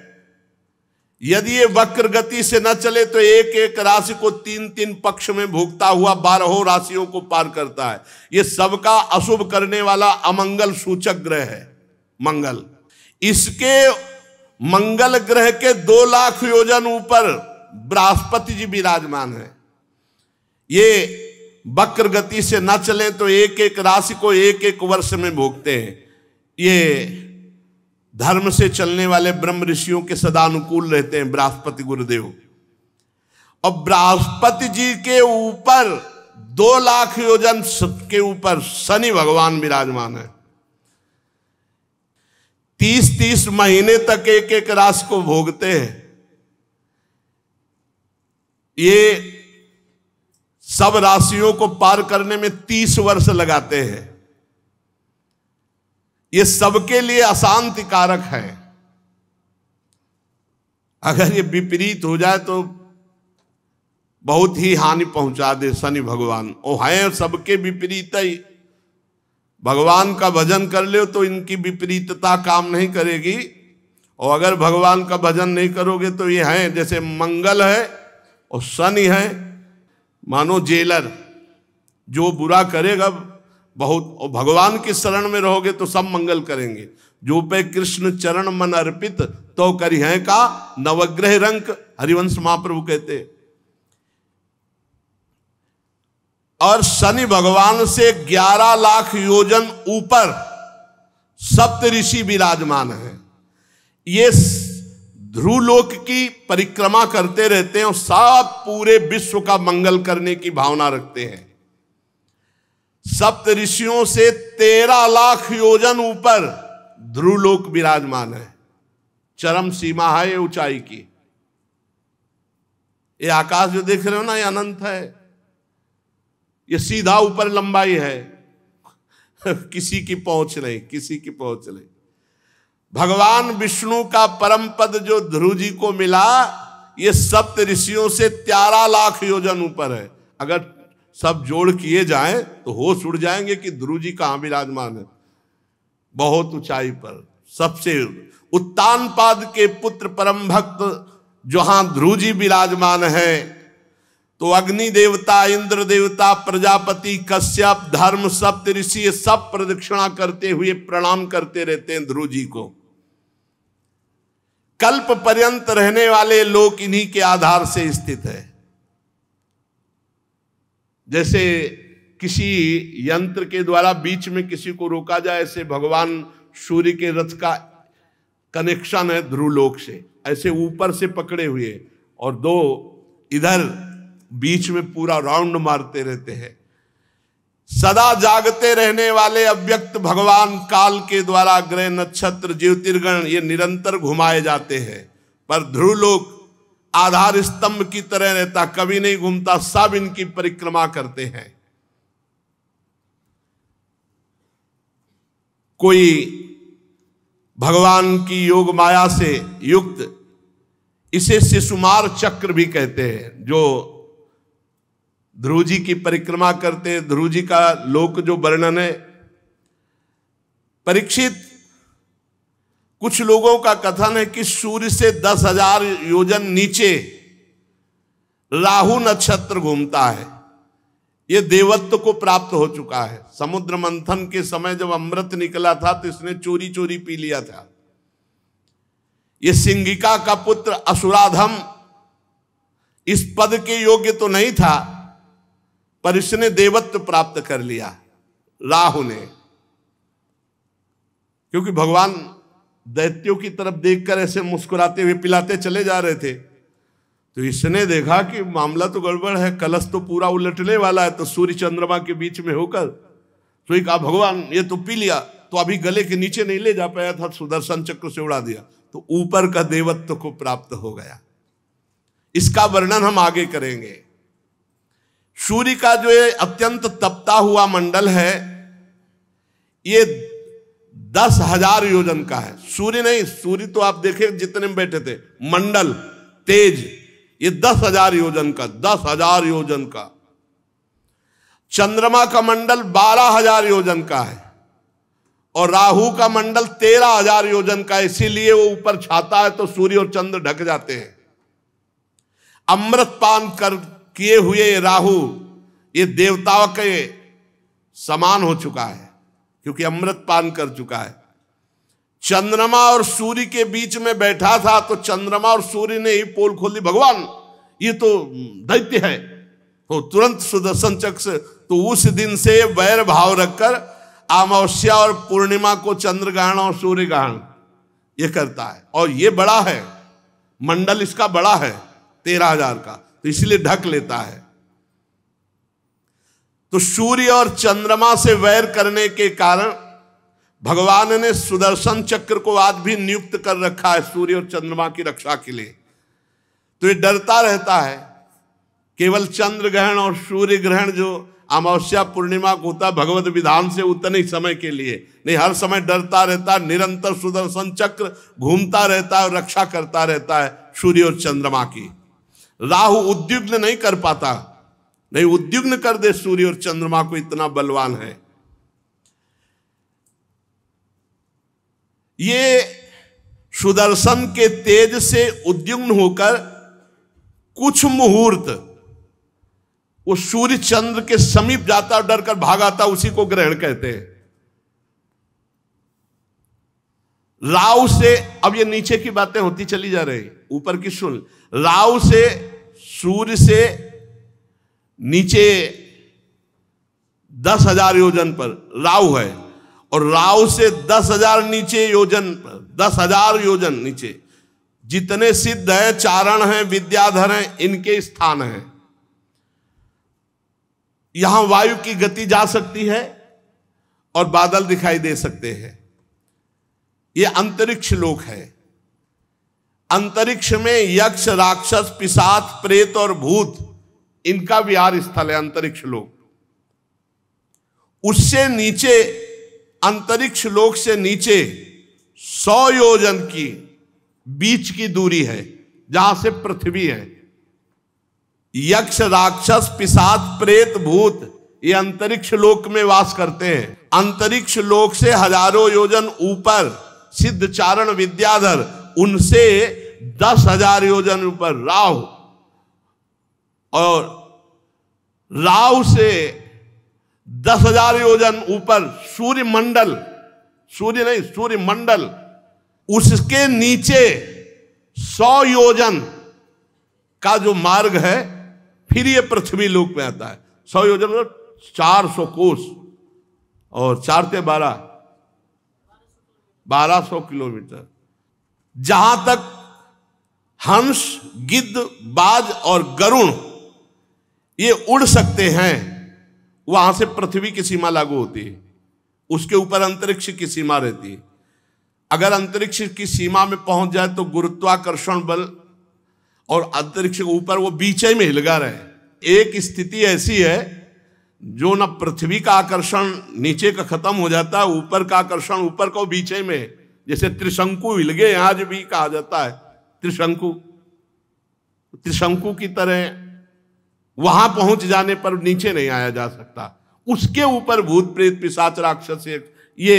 यदि ये वक्र गति से न चले तो एक एक राशि को तीन तीन पक्ष में भूगता हुआ बारहों राशियों को पार करता है ये सबका अशुभ करने वाला अमंगल सूचक ग्रह है मंगल इसके मंगल ग्रह के दो लाख योजन ऊपर बृहस्पति जी विराजमान है ये वक्र गति से न चले तो एक एक राशि को एक एक वर्ष में भोगते हैं ये धर्म से चलने वाले ब्रह्म ऋषियों के सदानुकूल रहते हैं बृहस्पति गुरुदेव और बृहस्पति जी के ऊपर दो लाख योजन के ऊपर शनि भगवान विराजमान है तीस तीस महीने तक एक एक राशि को भोगते हैं ये सब राशियों को पार करने में तीस वर्ष लगाते हैं ये सबके लिए अशांति कारक है अगर ये विपरीत हो जाए तो बहुत ही हानि पहुंचा दे शनि भगवान ओ है सबके विपरीत ही भगवान का भजन कर ले तो इनकी विपरीतता काम नहीं करेगी और अगर भगवान का भजन नहीं करोगे तो ये हैं जैसे मंगल है और शनि है मानो जेलर जो बुरा करेगा बहुत भगवान की शरण में रहोगे तो सब मंगल करेंगे जो पे कृष्ण चरण मन अर्पित तो करी है का नवग्रह रंक हरिवंश महाप्रभु कहते और शनि भगवान से ग्यारह लाख योजन ऊपर सप्तऋषि विराजमान है ये ध्रुवलोक की परिक्रमा करते रहते हैं और सब पूरे विश्व का मंगल करने की भावना रखते हैं सप्त ऋषियों से तेरह लाख योजन ऊपर ध्रुवलोक विराजमान है चरम सीमा है ये ऊंचाई की ये आकाश जो देख रहे हो ना ये अनंत है ये सीधा ऊपर लंबाई है किसी की पहुंच नहीं किसी की पहुंच नहीं भगवान विष्णु का परम पद जो ध्रुव जी को मिला ये सप्त ऋषियों से त्यारह लाख योजन ऊपर है अगर सब जोड़ किए जाएं तो होश उड़ जाएंगे कि ध्रुव जी कहाँ विराजमान है बहुत ऊंचाई पर सबसे उत्तान पाद के पुत्र परम भक्त जहां ध्रुव जी विराजमान है तो अग्नि देवता इंद्र देवता प्रजापति कश्यप धर्म सप्त ऋषि सब प्रदक्षिणा करते हुए प्रणाम करते रहते हैं ध्रुव जी को कल्प पर्यंत रहने वाले लोग इन्हीं के आधार से स्थित है जैसे किसी यंत्र के द्वारा बीच में किसी को रोका जाए ऐसे भगवान सूर्य के रथ का कनेक्शन है ध्रुलोक से ऐसे ऊपर से पकड़े हुए और दो इधर बीच में पूरा राउंड मारते रहते हैं सदा जागते रहने वाले अव्यक्त भगवान काल के द्वारा ग्रह नक्षत्र ज्योतिर्गण ये निरंतर घुमाए जाते हैं पर ध्रुलोक आधार स्तंभ की तरह रहता कभी नहीं घूमता सब इनकी परिक्रमा करते हैं कोई भगवान की योग माया से युक्त इसे शिशुमार चक्र भी कहते हैं जो ध्रुव जी की परिक्रमा करते ध्रुव जी का लोक जो वर्णन है परीक्षित कुछ लोगों का कथन है कि सूर्य से दस हजार योजन नीचे राहु नक्षत्र घूमता है ये देवत्व को प्राप्त हो चुका है समुद्र मंथन के समय जब अमृत निकला था तो इसने चोरी चोरी पी लिया था ये सिंगिका का पुत्र असुराधम इस पद के योग्य तो नहीं था पर इसने देवत्व प्राप्त कर लिया राहु ने क्योंकि भगवान दैत्यों की तरफ देखकर ऐसे मुस्कुराते हुए पिलाते चले जा रहे थे तो इसने देखा कि मामला तो गड़बड़ है कलश तो पूरा उलटने वाला है तो सूर्य चंद्रमा के बीच में होकर तो कहा भगवान ये तो पी लिया तो अभी गले के नीचे नहीं ले जा पाया था सुदर्शन चक्र से उड़ा दिया तो ऊपर का देवत्व को प्राप्त हो गया इसका वर्णन हम आगे करेंगे सूर्य का जो ये अत्यंत तपता हुआ मंडल है ये दस हजार योजन का है सूर्य नहीं सूर्य तो आप देखे जितने में बैठे थे मंडल तेज ये दस हजार योजन का दस हजार योजन का चंद्रमा का मंडल बारह हजार योजन का है और राहु का मंडल तेरह हजार योजन का है इसीलिए वो ऊपर छाता है तो सूर्य और चंद्र ढक जाते हैं अमृत पान कर किए हुए राहु ये देवताओं के समान हो चुका है क्योंकि अमृत पान कर चुका है चंद्रमा और सूर्य के बीच में बैठा था तो चंद्रमा और सूर्य ने ही पोल खोली भगवान ये तो दैत्य है तो तुरंत सुदर्शन चक्र तो उस दिन से वैर भाव रखकर अमावस्या और पूर्णिमा को चंद्र ग्रहण और सूर्य ग्रहण ये करता है और ये बड़ा है मंडल इसका बड़ा है तेरह हजार का तो इसलिए ढक लेता है तो सूर्य और चंद्रमा से वैर करने के कारण भगवान ने सुदर्शन चक्र को आज भी नियुक्त कर रखा है सूर्य और चंद्रमा की रक्षा के लिए तो ये डरता रहता है केवल चंद्र ग्रहण और सूर्य ग्रहण जो अमावस्या पूर्णिमा को होता है भगवत विधान से उतने ही समय के लिए नहीं हर समय डरता रहता है निरंतर सुदर्शन चक्र घूमता रहता है और रक्षा करता रहता है सूर्य और चंद्रमा की राहु उद्युग्न नहीं कर पाता नहीं उद्युग्न कर दे सूर्य और चंद्रमा को इतना बलवान है ये सुदर्शन के तेज से उद्युग्न होकर कुछ मुहूर्त वो सूर्य चंद्र के समीप जाता डर कर भागाता उसी को ग्रहण कहते हैं राव से अब ये नीचे की बातें होती चली जा रही ऊपर की सुन राव से सूर्य से नीचे दस हजार योजन पर राव है और राव से दस हजार नीचे योजन दस हजार योजन नीचे जितने सिद्ध हैं चारण हैं विद्याधर हैं इनके स्थान हैं यहां वायु की गति जा सकती है और बादल दिखाई दे सकते हैं ये अंतरिक्ष लोक है अंतरिक्ष में यक्ष राक्षस पिशाच प्रेत और भूत इनका विहार स्थल है अंतरिक्ष लोक उससे नीचे अंतरिक्ष लोक से नीचे सौ योजन की बीच की दूरी है जहां से पृथ्वी है यक्ष राक्षस पिशाद प्रेत भूत ये अंतरिक्ष लोक में वास करते हैं अंतरिक्ष लोक से हजारों योजन ऊपर सिद्ध चारण विद्याधर उनसे दस हजार योजन ऊपर राहु और राव से दस हजार योजन ऊपर सूर्य मंडल सूर्य नहीं सूर्य मंडल उसके नीचे सौ योजन का जो मार्ग है फिर ये पृथ्वी लोक में आता है सौ योजन मतलब चार सौ कोस और चार से बारह बारह सौ किलोमीटर जहां तक हंस गिद्ध बाज और गरुण ये उड़ सकते हैं वहां से पृथ्वी की सीमा लागू होती है उसके ऊपर अंतरिक्ष की सीमा रहती है अगर अंतरिक्ष की सीमा में पहुंच जाए तो गुरुत्वाकर्षण बल और अंतरिक्ष के ऊपर वो बीच में हिलगा रहे एक स्थिति ऐसी है जो ना पृथ्वी का आकर्षण नीचे का खत्म हो जाता है ऊपर का आकर्षण ऊपर को बीच में जैसे त्रिशंकु हिलगे आज भी कहा जाता है त्रिशंकु त्रिशंकु की तरह वहां पहुंच जाने पर नीचे नहीं आया जा सकता उसके ऊपर भूत प्रेत पिशाच राक्षस ये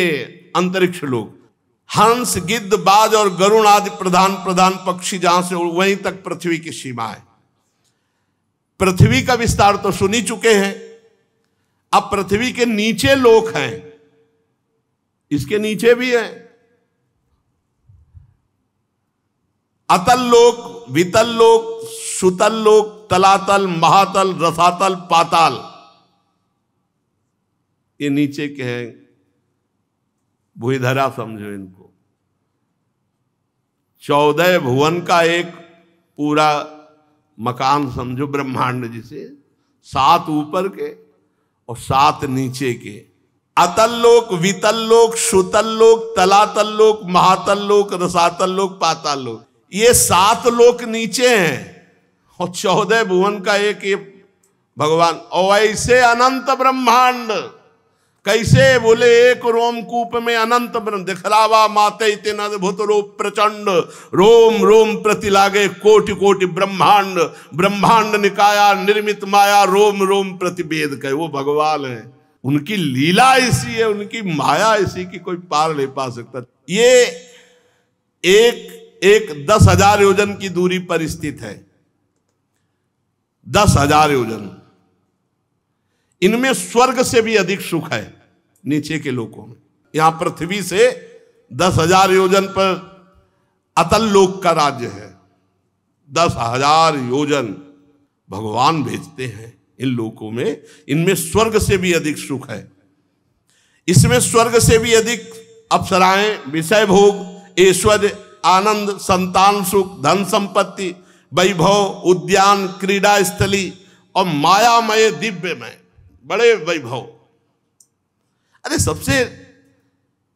अंतरिक्ष लोग हंस गिद्ध बाज और गरुण आदि प्रधान प्रधान पक्षी जहां से वहीं तक पृथ्वी की सीमा है पृथ्वी का विस्तार तो सुन ही चुके हैं अब पृथ्वी के नीचे लोक हैं इसके नीचे भी है अतल लोक वितल लोक सुतल लोक तलातल महातल रसातल पाताल ये नीचे के हैं भूधरा समझो इनको चौदह भुवन का एक पूरा मकान समझो ब्रह्मांड जिसे सात ऊपर के और सात नीचे के अतल लोक वितल लोक सुतल लोक तलातल लोक महातल लोक रसातल लोक पाताल लोक ये सात लोक नीचे हैं और चौदह भुवन का एक ये भगवान और ऐसे अनंत ब्रह्मांड कैसे बोले एक रोम कूप में अनंत ब्रह्म दिखलावा माते इतना रूप प्रचंड रोम रोम प्रति लागे कोटि कोटि ब्रह्मांड ब्रह्मांड निकाया निर्मित माया रोम रोम प्रति वेद कहे वो भगवान है उनकी लीला ऐसी है उनकी माया ऐसी कि कोई पार नहीं पा सकता ये एक एक दस हजार योजन की दूरी पर स्थित है दस हजार योजन इनमें स्वर्ग से भी अधिक सुख है नीचे के लोगों में यहां पृथ्वी से दस हजार योजन पर अतल लोक का राज्य है दस हजार योजन भगवान भेजते हैं इन लोगों में इनमें स्वर्ग से भी अधिक सुख है इसमें स्वर्ग से भी अधिक अप्सराएं विषय भोग ऐश्वर्य आनंद संतान सुख धन संपत्ति वैभव उद्यान क्रीड़ा स्थली और मायामय दिव्य बड़े वैभव अरे सबसे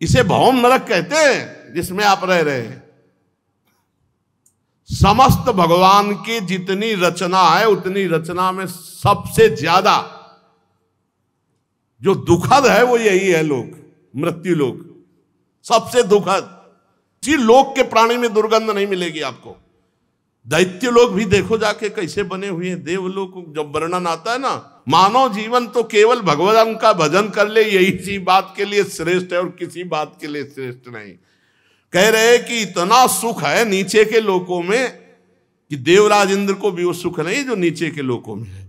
इसे भौम नरक कहते हैं जिसमें आप रह रहे हैं समस्त भगवान की जितनी रचना है उतनी रचना में सबसे ज्यादा जो दुखद है वो यही है लोग मृत्यु लोग सबसे दुखद जी लोक के प्राणी में दुर्गंध नहीं मिलेगी आपको दैत्य लोग भी देखो जाके कैसे बने हुए हैं देवलोक जब वर्णन आता है ना मानव जीवन तो केवल भगवान का भजन कर ले यही चीज बात के लिए श्रेष्ठ है और किसी बात के लिए श्रेष्ठ नहीं कह रहे कि इतना सुख है नीचे के लोकों में कि देवराज इंद्र को भी वो सुख नहीं जो नीचे के लोकों में है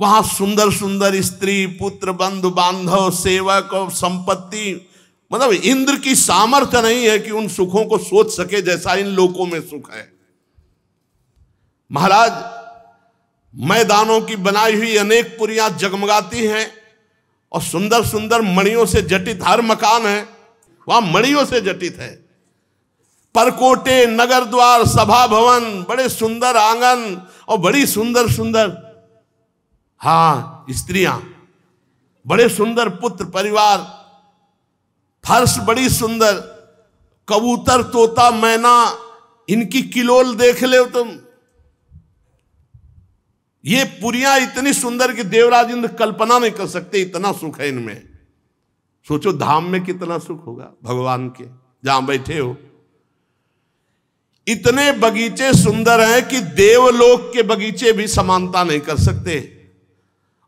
वहां सुंदर सुंदर स्त्री पुत्र बंधु बांधव सेवक और संपत्ति मतलब इंद्र की सामर्थ्य नहीं है कि उन सुखों को सोच सके जैसा इन लोगों में सुख है महाराज मैदानों की बनाई हुई अनेक पुरियां जगमगाती हैं और सुंदर सुंदर मणियों से जटित हर मकान है वहां मणियों से जटित है परकोटे नगर द्वार सभा भवन बड़े सुंदर आंगन और बड़ी सुंदर सुंदर हाँ स्त्रियां बड़े सुंदर पुत्र परिवार फर्श बड़ी सुंदर कबूतर तोता मैना इनकी किलोल देख ले तुम ये पुरिया इतनी सुंदर कि देवराज इंद्र कल्पना नहीं कर सकते इतना सुख है इनमें सोचो धाम में कितना सुख होगा भगवान के जहां बैठे हो इतने बगीचे सुंदर हैं कि देवलोक के बगीचे भी समानता नहीं कर सकते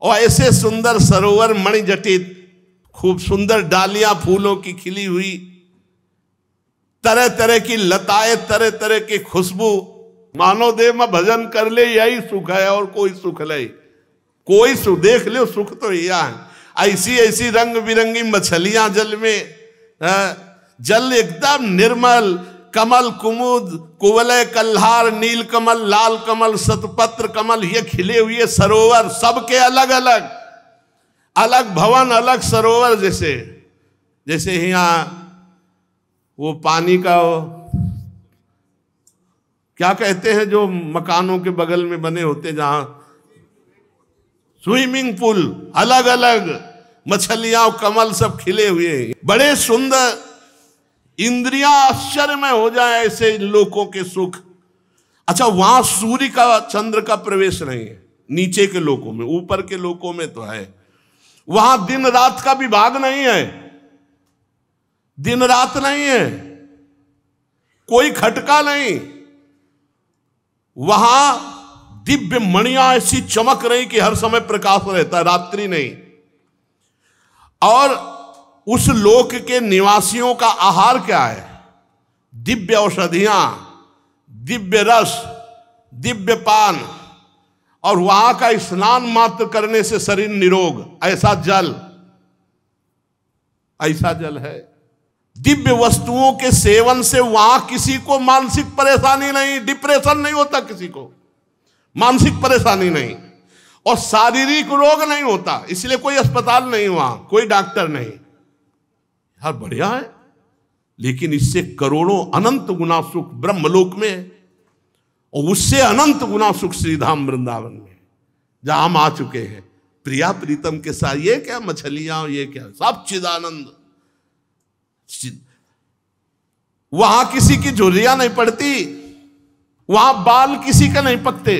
और ऐसे सुंदर सरोवर मणिजटित खूब सुंदर डालियां फूलों की खिली हुई तरह तरह की लताएं तरह तरह की खुशबू मानो देव में भजन कर ले यही सुख है और कोई सुख नहीं कोई सुख देख ले सुख तो यह है ऐसी ऐसी रंग बिरंगी मछलियां जल में है हाँ, जल एकदम निर्मल कमल कुमुद कुवलय कल्हार नील कमल लाल कमल सतपत्र कमल ये खिले हुए सरोवर सबके अलग अलग अलग भवन अलग सरोवर जैसे जैसे यहाँ वो पानी का वो क्या कहते हैं जो मकानों के बगल में बने होते जहां स्विमिंग पूल अलग अलग मछलियां कमल सब खिले हुए बड़े सुंदर इंद्रिया आश्चर्य में हो जाए ऐसे लोगों के सुख अच्छा वहां सूर्य का चंद्र का प्रवेश नहीं है नीचे के लोगों में ऊपर के लोगों में तो है वहां दिन रात का विभाग नहीं है दिन रात नहीं है कोई खटका नहीं वहां दिव्य मणिया ऐसी चमक रही कि हर समय प्रकाश रहता है रात्रि नहीं और उस लोक के निवासियों का आहार क्या है दिव्य औषधियां दिव्य रस दिव्य पान और वहां का स्नान मात्र करने से शरीर निरोग ऐसा जल ऐसा जल है दिव्य वस्तुओं के सेवन से वहां किसी को मानसिक परेशानी नहीं डिप्रेशन नहीं होता किसी को मानसिक परेशानी नहीं और शारीरिक रोग नहीं होता इसलिए कोई अस्पताल नहीं वहां कोई डॉक्टर नहीं यार बढ़िया है लेकिन इससे करोड़ों अनंत गुना सुख ब्रह्मलोक में है और उससे अनंत गुना सुख श्रीधाम वृंदावन में जहां हम आ चुके हैं प्रिया प्रीतम के साथ ये क्या मछलियां ये क्या सब चिदानंद वहां किसी की झुरिया नहीं पड़ती वहां बाल किसी का नहीं पकते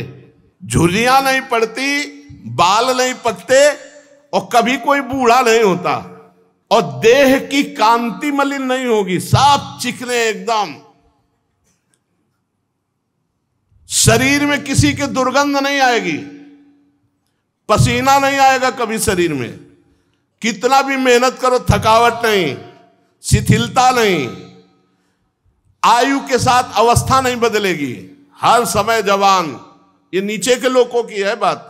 झुरिया नहीं पड़ती बाल नहीं पकते और कभी कोई बूढ़ा नहीं होता और देह की कांति मलिन नहीं होगी साफ चिकने एकदम शरीर में किसी के दुर्गंध नहीं आएगी पसीना नहीं आएगा कभी शरीर में कितना भी मेहनत करो थकावट नहीं शिथिलता नहीं आयु के साथ अवस्था नहीं बदलेगी हर समय जवान ये नीचे के लोगों की है बात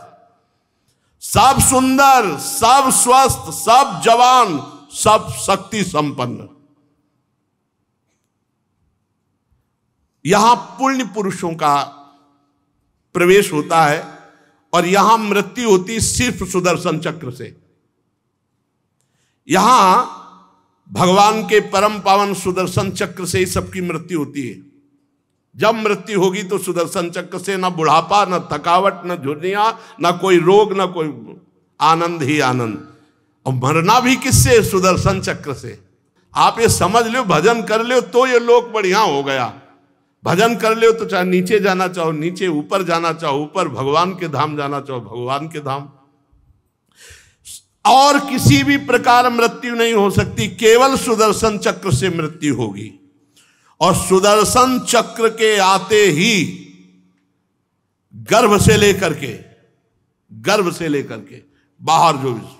सब सुंदर सब स्वस्थ सब जवान सब शक्ति संपन्न यहां पुण्य पुरुषों का प्रवेश होता है और यहां मृत्यु होती सिर्फ सुदर्शन चक्र से यहां भगवान के परम पावन सुदर्शन चक्र से ही सबकी मृत्यु होती है जब मृत्यु होगी तो सुदर्शन चक्र से ना बुढ़ापा ना थकावट ना झुर्निया ना कोई रोग ना कोई आनंद ही आनंद और मरना भी किससे सुदर्शन चक्र से आप ये समझ लो भजन कर लो तो ये लोक बढ़िया हो गया भजन कर ले तो चाहे नीचे जाना चाहो नीचे ऊपर जाना चाहो ऊपर भगवान के धाम जाना चाहो भगवान के धाम और किसी भी प्रकार मृत्यु नहीं हो सकती केवल सुदर्शन चक्र से मृत्यु होगी और सुदर्शन चक्र के आते ही गर्भ से लेकर के गर्भ से लेकर के बाहर जो भी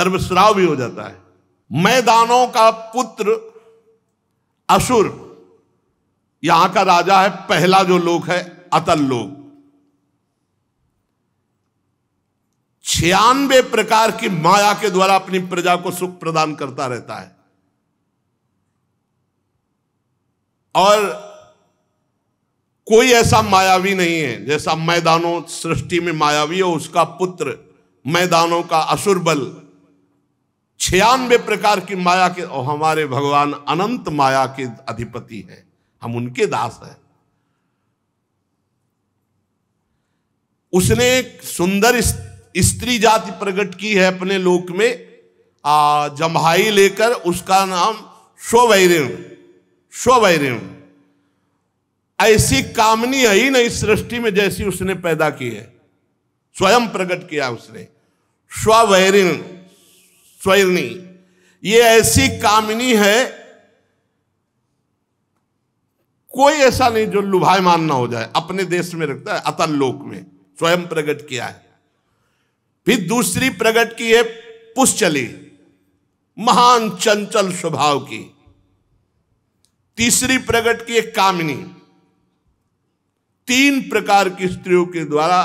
गर्भस्राव भी हो जाता है मैदानों का पुत्र असुर यहां का राजा है पहला जो लोक है अतल लोक छियानवे प्रकार की माया के द्वारा अपनी प्रजा को सुख प्रदान करता रहता है और कोई ऐसा मायावी नहीं है जैसा मैदानों सृष्टि में मायावी और उसका पुत्र मैदानों का असुर बल छियानवे प्रकार की माया के और हमारे भगवान अनंत माया के अधिपति हैं हम उनके दास हैं उसने एक सुंदर स्त्री जाति प्रकट की है अपने लोक में आ, जम्हाई लेकर उसका नाम स्वैरिण स्वैरिण ऐसी कामनी है ही नहीं सृष्टि में जैसी उसने पैदा की है स्वयं प्रकट किया उसने स्वैरिण स्वैरणी ये ऐसी कामनी है कोई ऐसा नहीं जो लुभायमान ना हो जाए अपने देश में रखता है अतल लोक में स्वयं प्रकट किया है फिर दूसरी प्रकट की है पुष्चली महान चंचल स्वभाव की तीसरी प्रकट की है कामिनी तीन प्रकार की स्त्रियों के द्वारा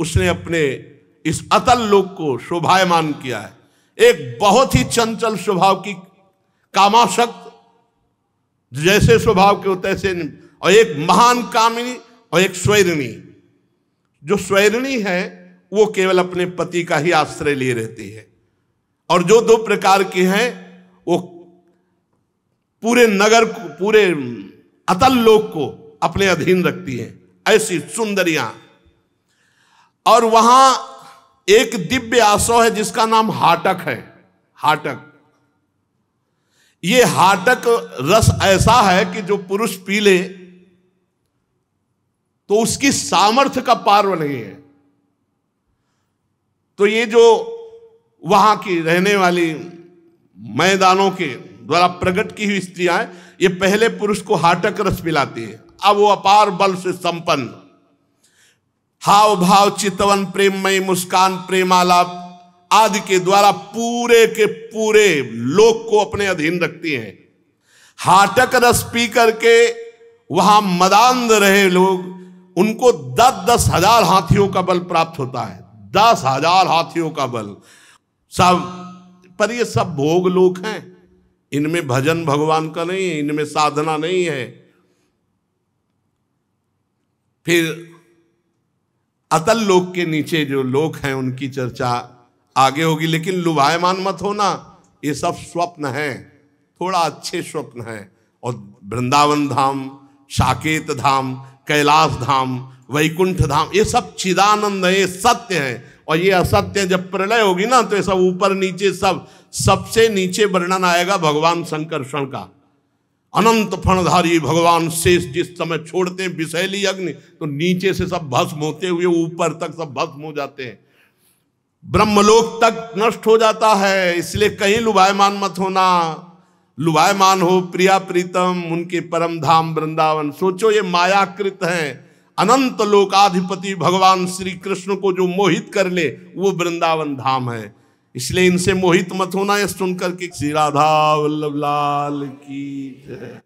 उसने अपने इस अतल लोक को शोभायमान किया है एक बहुत ही चंचल स्वभाव की कामाशक्त जैसे स्वभाव के हो तैसे और एक महान कामिनी और एक स्वैरिणी जो स्वैरिणी है वो केवल अपने पति का ही आश्रय लिए रहती है और जो दो प्रकार की हैं वो पूरे नगर को पूरे अतल लोक को अपने अधीन रखती हैं ऐसी सुंदरिया और वहां एक दिव्य आसो है जिसका नाम हाटक है हाटक ये हाटक रस ऐसा है कि जो पुरुष पी ले तो उसकी सामर्थ्य का पार्व नहीं है तो ये जो वहां की रहने वाली मैदानों के द्वारा प्रकट की हुई स्त्रियां ये पहले पुरुष को हाटक रस पिलाती है अब वो अपार बल से संपन्न हाव भाव चितवन प्रेममय मुस्कान प्रेमालाप आदि के द्वारा पूरे के पूरे लोक को अपने अधीन रखती हैं हाटक रस पी करके वहां मदान रहे लोग उनको दस दस हजार हाथियों का बल प्राप्त होता है दस हजार हाथियों का बल सब पर ये सब भोग लोक हैं इनमें भजन भगवान का नहीं है इनमें साधना नहीं है फिर अतल लोक के नीचे जो लोक हैं उनकी चर्चा आगे होगी लेकिन लुभायमान मत होना ये सब स्वप्न है थोड़ा अच्छे स्वप्न है और वृंदावन धाम साकेत धाम कैलाश धाम वैकुंठ धाम ये सब चिदानंद है ये सत्य है और ये असत्य जब प्रलय होगी ना तो ये सब ऊपर नीचे सब सबसे नीचे वर्णन आएगा भगवान संकर्षण का अनंत फणधारी भगवान शेष जिस समय छोड़ते हैं विषैली अग्नि तो नीचे से सब भस्म होते हुए ऊपर तक सब भस्म हो जाते हैं ब्रह्मलोक तक नष्ट हो जाता है इसलिए कहीं लुभायमान मत होना लुभायमान हो प्रिया प्रीतम उनके परम धाम वृंदावन सोचो ये मायाकृत हैं अनंत लोकाधिपति भगवान श्री कृष्ण को जो मोहित कर ले वो वृंदावन धाम है इसलिए इनसे मोहित मत होना है सुनकर के श्री राधा वल्लभ लाल की